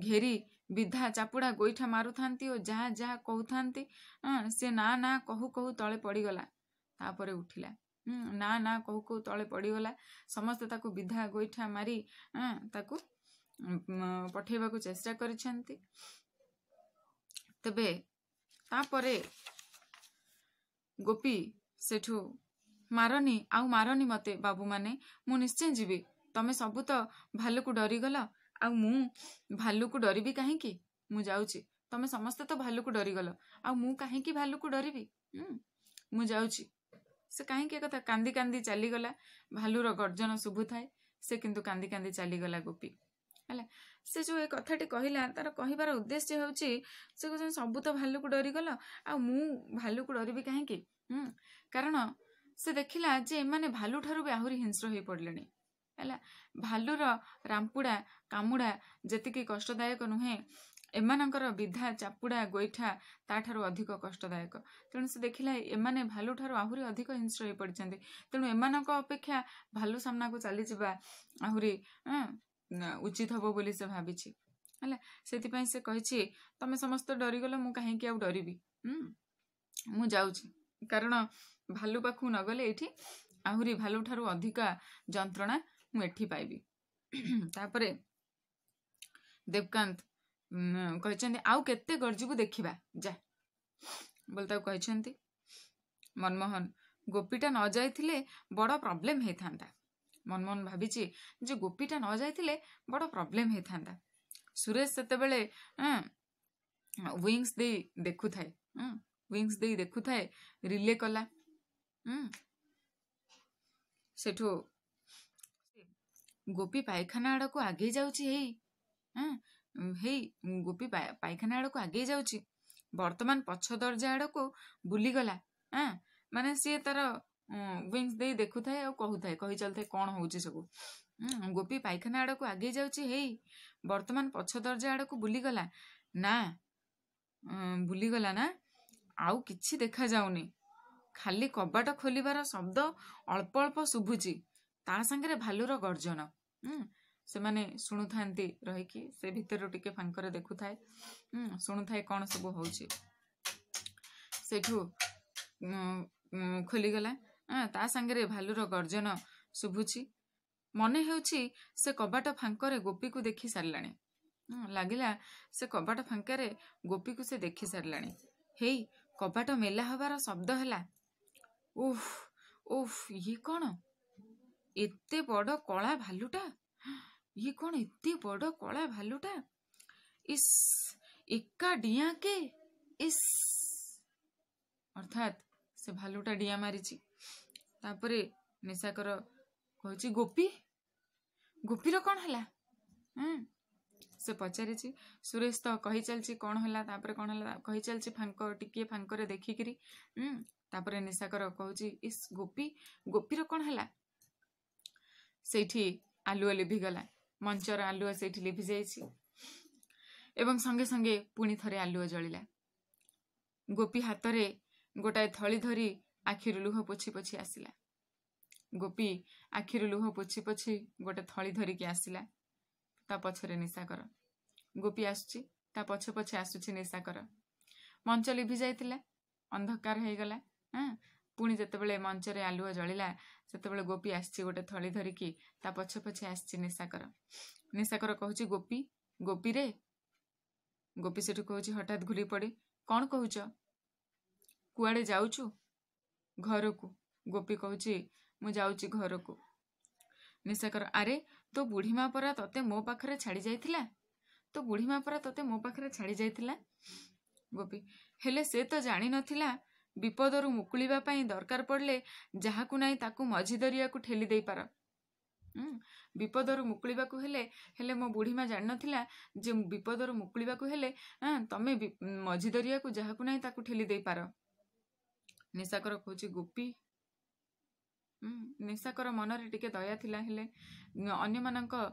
ଘେରି ବିଧା ଚାପୁଡ଼ା ଗୋଇଠା ମାରୁଥାନ୍ତି ଓ ଯାହା ଯାହା କହୁଥାନ୍ତି ହଁ ସେ ନା ନା କହୁ କହୁ ତଳେ ପଡ଼ିଗଲା ତାପରେ ଉଠିଲା ନା ନା କହୁ କହୁ ତଳେ ପଡ଼ିଗଲା ସମସ୍ତେ ତାକୁ ବିଧା ଗୋଇଠା ମାରି ତାକୁ ପଠେଇବାକୁ ଚେଷ୍ଟା କରିଛନ୍ତି ତେବେ ତାପରେ ଗୋପୀ ସେଠୁ ମାରନି ଆଉ ମାରନି ମତେ ବାବୁମାନେ ମୁଁ ନିଶ୍ଚୟ ଯିବି ତମେ ସବୁ ତ ଭାଲୁକୁ ଡରିଗଲ ଆଉ ମୁଁ ଭାଲୁକୁ ଡରିବି କାହିଁକି ମୁଁ ଯାଉଛି ତମେ ସମସ୍ତେ ତ ଭାଲୁକୁ ଡରିଗଲ ଆଉ ମୁଁ କାହିଁକି ଭାଲୁକୁ ଡରିବି ମୁଁ ଯାଉଛି ସେ କାହିଁକି ଏକଥା କାନ୍ଦି କାନ୍ଦି ଚାଲିଗଲା ଭାଲୁର ଗର୍ଜନ ଶୁଭୁଥାଏ ସେ କିନ୍ତୁ କାନ୍ଦି କାନ୍ଦି ଚାଲିଗଲା ଗୋପି ହେଲା ସେ ଯେଉଁ ଏ କଥାଟି କହିଲା ତାର କହିବାର ଉଦ୍ଦେଶ୍ୟ ହେଉଛି ସେ କହୁଛନ୍ତି ସବୁ ତ ଭାଲୁକୁ ଡରିଗଲ ଆଉ ମୁଁ ଭାଲୁକୁ ଡରିବି କାହିଁକି ହୁଁ କାରଣ ସେ ଦେଖିଲା ଯେ ଏମାନେ ଭାଲୁଠାରୁ ବି ଆହୁରି ହିଂସ୍ର ହୋଇପଡ଼ିଲେଣି ହେଲା ଭାଲୁର ରାମ୍ପୁଡ଼ା କାମୁଡ଼ା ଯେତିକି କଷ୍ଟଦାୟକ ନୁହେଁ ଏମାନଙ୍କର ବିଧା ଚାପୁଡ଼ା ଗୋଇଠା ତା'ଠାରୁ ଅଧିକ କଷ୍ଟଦାୟକ ତେଣୁ ସେ ଦେଖିଲା ଏମାନେ ଭାଲୁଠାରୁ ଆହୁରି ଅଧିକ ହିଂସ୍ର ହୋଇପଡ଼ିଛନ୍ତି ତେଣୁ ଏମାନଙ୍କ ଅପେକ୍ଷା ଭାଲୁ ସାମ୍ନାକୁ ଚାଲିଯିବା ଆହୁରି ଉଚିତ ହେବ ବୋଲି ସେ ଭାବିଛି ହେଲା ସେଥିପାଇଁ ସେ କହିଛି ତମେ ସମସ୍ତେ ଡରିଗଲ ମୁଁ କାହିଁକି ଆଉ ଡରିବି ମୁଁ ଯାଉଛି କାରଣ ଭାଲୁ ପାଖକୁ ନଗଲେ ଏଇଠି ଆହୁରି ଭାଲୁଠାରୁ ଅଧିକା ଯନ୍ତ୍ରଣା ମୁଁ ଏଠି ପାଇବି ତାପରେ ଦେବକାନ୍ତ କହିଛନ୍ତି ଆଉ କେତେ ଗର୍ଜିବୁ ଦେଖିବା ଯା ବୋଲି ତାକୁ କହିଛନ୍ତି ମନମୋହନ ଗୋପୀଟା ନ ଯାଇଥିଲେ ବଡ଼ ପ୍ରୋବ୍ଲେମ୍ ହେଇଥାନ୍ତା ମନମୋହନ ଭାବିଛି ଯେ ଗୋପୀଟା ନ ଯାଇଥିଲେ ବଡ଼ ପ୍ରୋବ୍ଲେମ୍ ହେଇଥାନ୍ତା ସୁରେଶ ସେତେବେଳେ ୱିଙ୍ଗସ୍ ଦେଇ ଦେଖୁଥାଏ ୱିଙ୍ଗସ୍ ଦେଇ ଦେଖୁଥାଏ ରିଲେ କଲା ସେଠୁ ଗୋପୀ ପାଇଖାନା ଆଡ଼କୁ ଆଗେଇ ଯାଉଛି ହେଇ ହେଇ ଗୋପୀ ପାଇଖାନା ଆଡ଼କୁ ଆଗେଇ ଯାଉଛି ବର୍ତ୍ତମାନ ପଛ ଦରଜା ଆଡ଼କୁ ବୁଲିଗଲା ହଁ ମାନେ ସିଏ ତାର ୱିଙ୍ଗସ୍ ଦେଇ ଦେଖୁଥାଏ ଆଉ କହୁଥାଏ କହି ଚାଲିଥାଏ କ'ଣ ହେଉଛି ସବୁ ଗୋପୀ ପାଇଖାନା ଆଡ଼କୁ ଆଗେଇ ଯାଉଛି ହେଇ ବର୍ତ୍ତମାନ ପଛ ଦରଜା ଆଡ଼କୁ ବୁଲିଗଲା ନା ବୁଲିଗଲା ନା ଆଉ କିଛି ଦେଖାଯାଉନି ଖାଲି କବାଟ ଖୋଲିବାର ଶବ୍ଦ ଅଳ୍ପ ଅଳ୍ପ ଶୁଭୁଛି ତା ସାଙ୍ଗରେ ଭାଲୁର ଗର୍ଜନ ସେମାନେ ଶୁଣୁଥାନ୍ତି ରହିକି ସେ ଭିତରୁ ଟିକେ ଫାଙ୍କରେ ଦେଖୁଥାଏ ଶୁଣୁଥାଏ କ'ଣ ସବୁ ହେଉଛି ସେଠୁ ଖୋଲିଗଲା ତା ସାଙ୍ଗରେ ଭାଲୁର ଗର୍ଜନ ଶୁଭୁଛି ମନେ ହେଉଛି ସେ କବାଟ ଫାଙ୍କରେ ଗୋପୀକୁ ଦେଖି ସାରିଲାଣି ଲାଗିଲା ସେ କବାଟ ଫାଙ୍କାରେ ଗୋପୀକୁ ସେ ଦେଖି ସାରିଲାଣି ହେଇ କବାଟ ମେଲା ହେବାର ଶବ୍ଦ ହେଲା ଉଫ୍ ଉଫ୍ ଇଏ କ'ଣ ଏତେ ବଡ଼ କଳା ଭାଲୁଟା ये कौन इतनी बड़ कला भालूटा इस इक्का डिया के इस अर्थात से भालूटा डिया मारी निशाकर कह गोपी गोपी रण है से पचारि सुरेश तो कही चल कौन है कौन है चलती फांक टिके फांक देखिकी हम्म, तापर निशाकर कह गोपी गोपी रण है से आलुअली भी गला ମଞ୍ଚର ଆଲୁଅ ସେଇଠି ଲିଭିଯାଇଛି ଏବଂ ସଙ୍ଗେ ସଙ୍ଗେ ପୁଣି ଥରେ ଆଲୁଅ ଜଳିଲା ଗୋପୀ ହାତରେ ଗୋଟାଏ ଥଳି ଧରି ଆଖିରୁ ଲୁହ ପୋଛି ପୋଛି ଆସିଲା ଗୋପୀ ଆଖିରୁ ଲୁହ ପୋଛି ପୋଛି ଗୋଟେ ଥଳି ଧରିକି ଆସିଲା ତା ପଛରେ ନିଶାକର ଗୋପୀ ଆସୁଛି ତା ପଛେ ପଛେ ଆସୁଛି ନିଶାକର ମଞ୍ଚ ଲିଭିଯାଇଥିଲା ଅନ୍ଧକାର ହେଇଗଲା ହଁ ପୁଣି ଯେତେବେଳେ ମଞ୍ଚରେ ଆଲୁଅ ଜଳିଲା ସେତେବେଳେ ଗୋପୀ ଆସିଛି ଗୋଟେ ଥଳି ଧରିକି ତା ପଛେ ପଛେ ଆସିଛି ନିଶାକର ନିଶାକର କହୁଛି ଗୋପୀ ଗୋପୀରେ ଗୋପୀ ସେଠୁ କହୁଛି ହଠାତ୍ ଘୁରି ପଡ଼ି କ'ଣ କହୁଛ କୁଆଡ଼େ ଯାଉଛୁ ଘରକୁ ଗୋପୀ କହୁଛି ମୁଁ ଯାଉଛି ଘରକୁ ନିଶାକର ଆରେ ତୋ ବୁଢ଼ୀମା ପରା ତତେ ମୋ ପାଖରେ ଛାଡ଼ି ଯାଇଥିଲା ତୋ ବୁଢ଼ୀମା ପରା ତତେ ମୋ ପାଖରେ ଛାଡ଼ି ଯାଇଥିଲା ଗୋପୀ ହେଲେ ସେ ତ ଜାଣିନଥିଲା ବିପଦରୁ ମୁକୁଳିବା ପାଇଁ ଦରକାର ପଡ଼ିଲେ ଯାହାକୁ ନାହିଁ ତାକୁ ମଝି ଦରିଆକୁ ଠେଲି ଦେଇପାର ବିପଦରୁ ମୁକୁଳିବାକୁ ହେଲେ ହେଲେ ମୋ ବୁଢ଼ୀମା ଜାଣିନଥିଲା ଯେ ବିପଦରୁ ମୁକୁଳିବାକୁ ହେଲେ ତମେ ମଝି ଦରିଆକୁ ଯାହାକୁ ନାହିଁ ତାକୁ ଠେଲି ଦେଇପାର ନିଶାକର କହୁଛି ଗୋପୀ ନିଶାକର ମନରେ ଟିକେ ଦୟା ଥିଲା ହେଲେ ଅନ୍ୟମାନଙ୍କ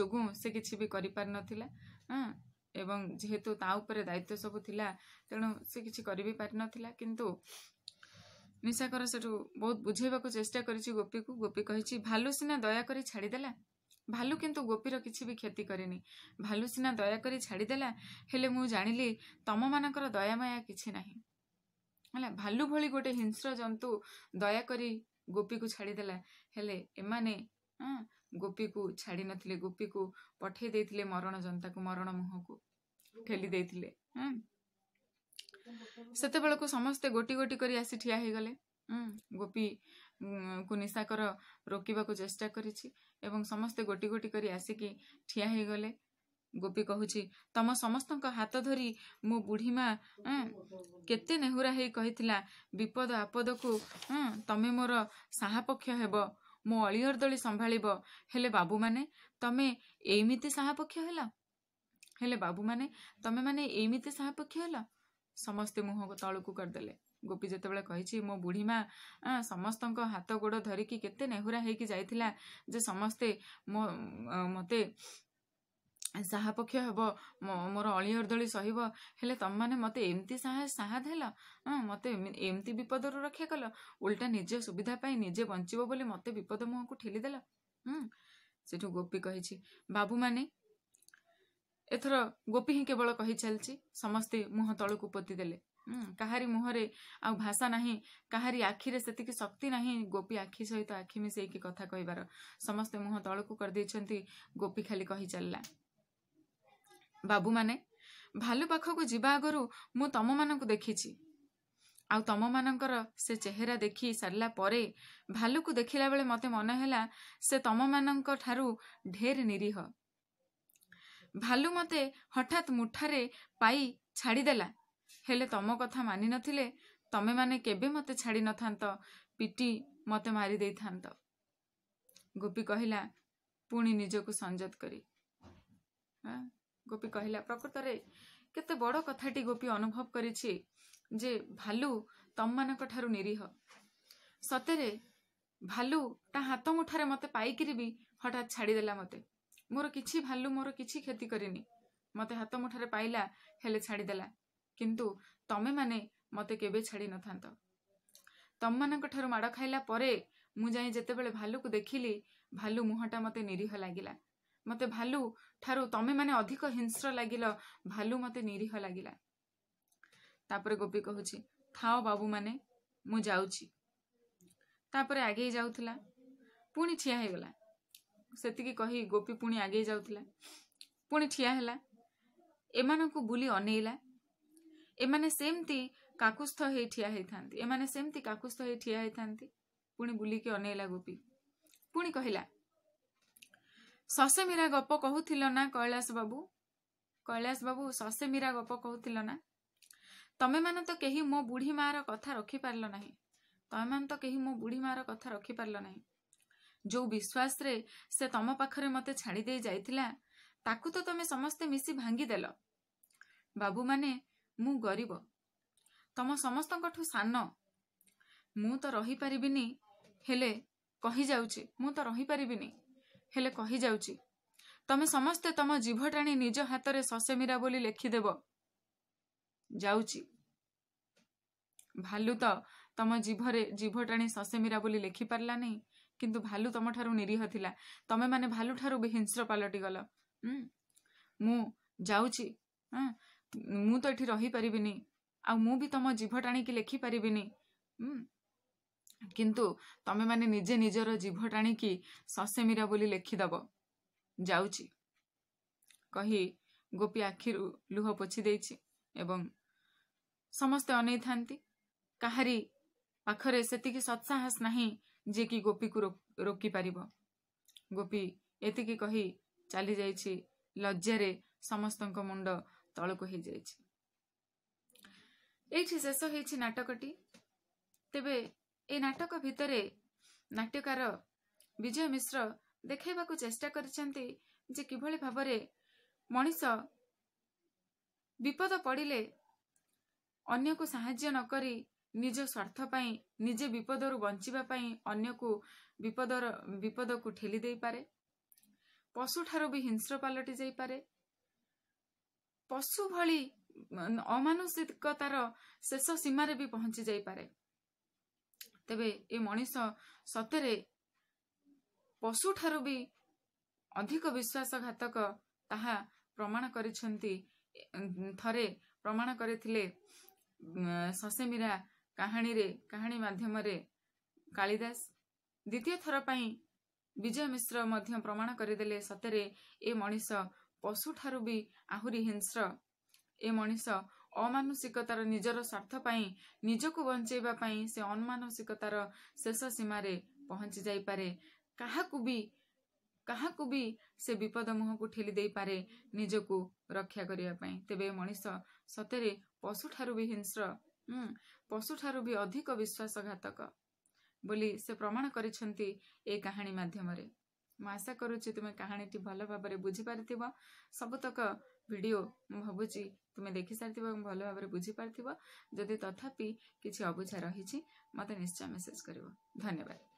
ଯୋଗୁଁ ସେ କିଛି ବି କରିପାରିନଥିଲା ଏବଂ ଯେହେତୁ ତା ଉପରେ ଦାୟିତ୍ୱ ସବୁ ଥିଲା ତେଣୁ ସେ କିଛି କରି ବି ପାରିନଥିଲା କିନ୍ତୁ ନିଶାକର ସେଠୁ ବହୁତ ବୁଝେଇବାକୁ ଚେଷ୍ଟା କରିଛି ଗୋପୀକୁ ଗୋପୀ କହିଛି ଭାଲୁ ସିନା ଦୟାକରି ଛାଡ଼ିଦେଲା ଭାଲୁ କିନ୍ତୁ ଗୋପୀର କିଛି ବି କ୍ଷତି କରିନି ଭାଲୁ ସିନା ଦୟାକରି ଛାଡ଼ିଦେଲା ହେଲେ ମୁଁ ଜାଣିଲି ତମମାନଙ୍କର ଦୟାମାୟା କିଛି ନାହିଁ ହେଲା ଭାଲୁ ଭଳି ଗୋଟେ ହିଂସ୍ର ଜନ୍ତୁ ଦୟାକରି ଗୋପୀକୁ ଛାଡ଼ିଦେଲା ହେଲେ ଏମାନେ ଗୋପୀକୁ ଛାଡ଼ି ନଥିଲେ ଗୋପୀକୁ ପଠେଇ ଦେଇଥିଲେ ମରଣ ଜନତାକୁ ମରଣ ମୁହଁକୁ ଠେଲି ଦେଇଥିଲେ ସେତେବେଳକୁ ସମସ୍ତେ ଗୋଟି ଗୋଟି କରି ଆସି ଠିଆ ହେଇଗଲେ ଗୋପୀ କୁ ନିଶାକର ରୋକିବାକୁ ଚେଷ୍ଟା କରିଛି ଏବଂ ସମସ୍ତେ ଗୋଟି ଗୋଟି କରି ଆସିକି ଠିଆ ହେଇଗଲେ ଗୋପୀ କହୁଛି ତମ ସମସ୍ତଙ୍କ ହାତ ଧରି ମୋ ବୁଢ଼ୀମା କେତେ ନେହୁରା ହେଇ କହିଥିଲା ବିପଦ ଆପଦକୁ ତମେ ମୋର ସାହାପକ୍ଷ ହେବ ମୋ ଅଳିଅର୍ଦଳି ସମ୍ଭାଳିବ ହେଲେ ବାବୁମାନେ ତମେ ଏମିତି ସାହାପକ୍ଷ ହେଲ ହେଲେ ବାବୁମାନେ ତମେମାନେ ଏମିତି ସାହାପକ୍ଷ ହେଲ ସମସ୍ତେ ମୁହଁ ତଳକୁ କରିଦେଲେ ଗୋପୀ ଯେତେବେଳେ କହିଛି ମୋ ବୁଢ଼ୀ ବୁଢ଼ୀମା ସମସ୍ତଙ୍କ ହାତ ଗୋଡ଼ ଧରିକି କେତେ ନେହୁରା ହେଇକି ଯାଇଥିଲା ଯେ ସମସ୍ତେ ମୋ ମୋତେ ସାହା ପକ୍ଷ ହେବ ମୋର ଅଳି ଅର୍ଦଳି ସହିବ ହେଲେ ତମେମାନେ ମୋତେ ଏମିତି ସାହା ସାହା ଦେଲ ହଁ ମୋତେ ଏମିତି ବିପଦରୁ ରକ୍ଷା କଲ ଓଲଟା ନିଜ ସୁବିଧା ପାଇଁ ନିଜେ ବଞ୍ଚିବ ବୋଲି ମୋତେ ବିପଦ ମୁହଁକୁ ଠେଲିଦେଲ ହୁଁ ସେଠୁ ଗୋପୀ କହିଛି ବାବୁମାନେ ଏଥର ଗୋପୀ ହିଁ କେବଳ କହି ଚାଲିଛି ସମସ୍ତେ ମୁହଁ ତଳକୁ ପୋତିଦେଲେ ହୁଁ କାହାରି ମୁହଁରେ ଆଉ ଭାଷା ନାହିଁ କାହାରି ଆଖିରେ ସେତିକି ଶକ୍ତି ନାହିଁ ଗୋପୀ ଆଖି ସହିତ ଆଖି ମିଶେଇକି କଥା କହିବାର ସମସ୍ତେ ମୁହଁ ତଳକୁ କରିଦେଇଛନ୍ତି ଗୋପୀ ଖାଲି କହି ଚାଲିଲା ବାବୁମାନେ ଭାଲୁ ପାଖକୁ ଯିବା ଆଗରୁ ମୁଁ ତମମାନଙ୍କୁ ଦେଖିଛି ଆଉ ତମମାନଙ୍କର ସେ ଚେହେରା ଦେଖି ସାରିଲା ପରେ ଭାଲୁକୁ ଦେଖିଲା ବେଳେ ମୋତେ ମନେ ହେଲା ସେ ତମମାନଙ୍କ ଠାରୁ ଢେର ନିରୀହ ଭାଲୁ ମୋତେ ହଠାତ୍ ମୁଠାରେ ପାଇ ଛାଡ଼ିଦେଲା ହେଲେ ତମ କଥା ମାନି ନଥିଲେ ତମେମାନେ କେବେ ମୋତେ ଛାଡ଼ି ନଥାନ୍ତ ପିଟି ମୋତେ ମାରି ଦେଇଥାନ୍ତ ଗୋପୀ କହିଲା ପୁଣି ନିଜକୁ ସଂଯତ କରି ଗୋପୀ କହିଲା ପ୍ରକୃତରେ କେତେ ବଡ଼ କଥାଟି ଗୋପୀ ଅନୁଭବ କରିଛି ଯେ ଭାଲୁ ତମମାନଙ୍କଠାରୁ ନିରୀହ ସତରେ ଭାଲୁ ତା ହାତ ମୁଠାରେ ମୋତେ ପାଇକିରି ବି ହଠାତ୍ ଛାଡ଼ିଦେଲା ମୋତେ ମୋର କିଛି ଭାଲୁ ମୋର କିଛି କ୍ଷତି କରିନି ମୋତେ ହାତ ମୁଠାରେ ପାଇଲା ହେଲେ ଛାଡ଼ିଦେଲା କିନ୍ତୁ ତମେମାନେ ମୋତେ କେବେ ଛାଡ଼ି ନଥାନ୍ତ ତମମାନଙ୍କଠାରୁ ମାଡ଼ ଖାଇଲା ପରେ ମୁଁ ଯାଇ ଯେତେବେଳେ ଭାଲୁକୁ ଦେଖିଲି ଭାଲୁ ମୁହଁଟା ମୋତେ ନିରୀହ ଲାଗିଲା ମୋତେ ଭାଲୁ ଠାରୁ ତମେମାନେ ଅଧିକ ହିଂସ୍ର ଲାଗିଲ ଭାଲୁ ମୋତେ ନିରୀହ ଲାଗିଲା ତାପରେ ଗୋପୀ କହୁଛି ଥାଅ ବାବୁମାନେ ମୁଁ ଯାଉଛି ତାପରେ ଆଗେଇ ଯାଉଥିଲା ପୁଣି ଠିଆ ହେଇଗଲା ସେତିକି କହି ଗୋପୀ ପୁଣି ଆଗେଇ ଯାଉଥିଲା ପୁଣି ଠିଆ ହେଲା ଏମାନଙ୍କୁ ବୁଲି ଅନେଇଲା ଏମାନେ ସେମିତି କାକୁସ୍ଥ ହେଇ ଠିଆ ହେଇଥାନ୍ତି ଏମାନେ ସେମିତି କାକୁସ୍ଥ ହେଇ ଠିଆ ହେଇଥାନ୍ତି ପୁଣି ବୁଲିକି ଅନେଇଲା ଗୋପୀ ପୁଣି କହିଲା ଶସେ ଶସେମୀରା ଗପ କହୁଥିଲ ନା କୈଳାସ ବାବୁ କୈଳାସ ବାବୁ ଶସେମୀରା ଗପ କହୁଥିଲ ନା ତମେମାନେ ତ କେହି ମୋ ବୁଢ଼ୀ ମାଆର କଥା ରଖିପାରିଲ ନାହିଁ ତମେମାନେ ତ କେହି ମୋ ବୁଢ଼ୀ ମାଆର କଥା ରଖିପାରିଲ ନାହିଁ ଯୋଉ ବିଶ୍ୱାସରେ ସେ ତମ ପାଖରେ ମୋତେ ଛାଡ଼ି ଦେଇ ଯାଇଥିଲା ତାକୁ ତ ତମେ ସମସ୍ତେ ମିଶି ଭାଙ୍ଗିଦେଲ ବାବୁମାନେ ମୁଁ ଗରିବ ତମ ସମସ୍ତଙ୍କଠୁ ସାନ ମୁଁ ତ ରହିପାରିବିନି ହେଲେ କହିଯାଉଛି ମୁଁ ତ ରହିପାରିବିନି ହେଲେ କହିଯାଉଛି ତମେ ସମସ୍ତେ ତମ ଜିଭ ଟାଣି ନିଜ ହାତରେ ସସେମିରା ବୋଲି ଲେଖିଦେବ ଯାଉଛି ଭାଲୁ ତ ତମ ଜିଭରେ ଜିଭ ଟାଣି ସସେମିରା ବୋଲି ଲେଖିପାରିଲା ନାହିଁ କିନ୍ତୁ ଭାଲୁ ତମଠାରୁ ନିରୀହ ଥିଲା ତମେମାନେ ଭାଲୁଠାରୁ ବି ହିଂସ୍ର ପାଲଟିଗଲ ମୁଁ ଯାଉଛି ମୁଁ ତ ଏଠି ରହିପାରିବିନି ଆଉ ମୁଁ ବି ତମ ଜିଭ ଟାଣିକି ଲେଖିପାରିବିନି କିନ୍ତୁ ତମେମାନେ ନିଜେ ନିଜର ଜିଭ ଟାଣିକି ସସେମିରା ବୋଲି ଲେଖିଦେବ ଯାଉଛି କହି ଗୋପୀ ଆଖିରୁ ଲୁହ ପୋଛି ଦେଇଛି ଏବଂ ସମସ୍ତେ ଅନେଇଥାନ୍ତି କାହାରି ପାଖରେ ସେତିକି ସତ୍ସାହସ ନାହିଁ ଯିଏକି ଗୋପୀକୁ ରୋକିପାରିବ ଗୋପୀ ଏତିକି କହି ଚାଲିଯାଇଛି ଲଜ୍ଜାରେ ସମସ୍ତଙ୍କ ମୁଣ୍ଡ ତଳକୁ ହେଇଯାଇଛି ଏଇଠି ଶେଷ ହେଇଛି ନାଟକଟି ତେବେ ଏ ନାଟକ ଭିତରେ ନାଟ୍ୟକାର ବିଜୟ ମିଶ୍ର ଦେଖାଇବାକୁ ଚେଷ୍ଟା କରିଛନ୍ତି ଯେ କିଭଳି ଭାବରେ ମଣିଷ ବିପଦ ପଡ଼ିଲେ ଅନ୍ୟକୁ ସାହାଯ୍ୟ ନ କରି ନିଜ ସ୍ୱାର୍ଥ ପାଇଁ ନିଜେ ବିପଦରୁ ବଞ୍ଚିବା ପାଇଁ ଅନ୍ୟକୁ ବିପଦର ବିପଦକୁ ଠେଲି ଦେଇପାରେ ପଶୁଠାରୁ ବି ହିଂସ୍ର ପାଲଟି ଯାଇପାରେ ପଶୁ ଭଳି ଅମାନୁଷିକତାର ଶେଷ ସୀମାରେ ବି ପହଞ୍ଚି ଯାଇପାରେ ତେବେ ଏ ମଣିଷ ସତରେ ପଶୁଠାରୁ ବି ଅଧିକ ବିଶ୍ୱାସଘାତକ ତାହା ପ୍ରମାଣ କରିଛନ୍ତି ଥରେ ପ୍ରମାଣ କରିଥିଲେ ସସେମିରା କାହାଣୀରେ କାହାଣୀ ମାଧ୍ୟମରେ କାଳିଦାସ ଦ୍ୱିତୀୟ ଥର ପାଇଁ ବିଜୟ ମିଶ୍ର ମଧ୍ୟ ପ୍ରମାଣ କରିଦେଲେ ସତରେ ଏ ମଣିଷ ପଶୁଠାରୁ ବି ଆହୁରି ହିଂସ୍ର ଏ ମଣିଷ ଅମାନୁଷିକତାର ନିଜର ସ୍ୱାର୍ଥ ପାଇଁ ନିଜକୁ ବଞ୍ଚେଇବା ପାଇଁ ସେ ଅମାନସିକତାର ଶେଷ ସୀମାରେ ପହଞ୍ଚି ଯାଇପାରେ କାହାକୁ ବି କାହାକୁ ବି ସେ ବିପଦ ମୁହଁକୁ ଠେଲି ଦେଇପାରେ ନିଜକୁ ରକ୍ଷା କରିବା ପାଇଁ ତେବେ ମଣିଷ ସତରେ ପଶୁଠାରୁ ବି ହିଂସ୍ର ହୁଁ ପଶୁଠାରୁ ବି ଅଧିକ ବିଶ୍ୱାସଘାତକ ବୋଲି ସେ ପ୍ରମାଣ କରିଛନ୍ତି ଏ କାହାଣୀ ମାଧ୍ୟମରେ ମୁଁ ଆଶା କରୁଛି ତୁମେ କାହାଣୀଟି ଭଲ ଭାବରେ ବୁଝିପାରିଥିବ ସବୁତକ भिड भावी तुम्हें देखी सारी भल भाव बुझीपारदी तथापि किसी अबुझा रही मत निश्चय मेसेज कर धन्यवाद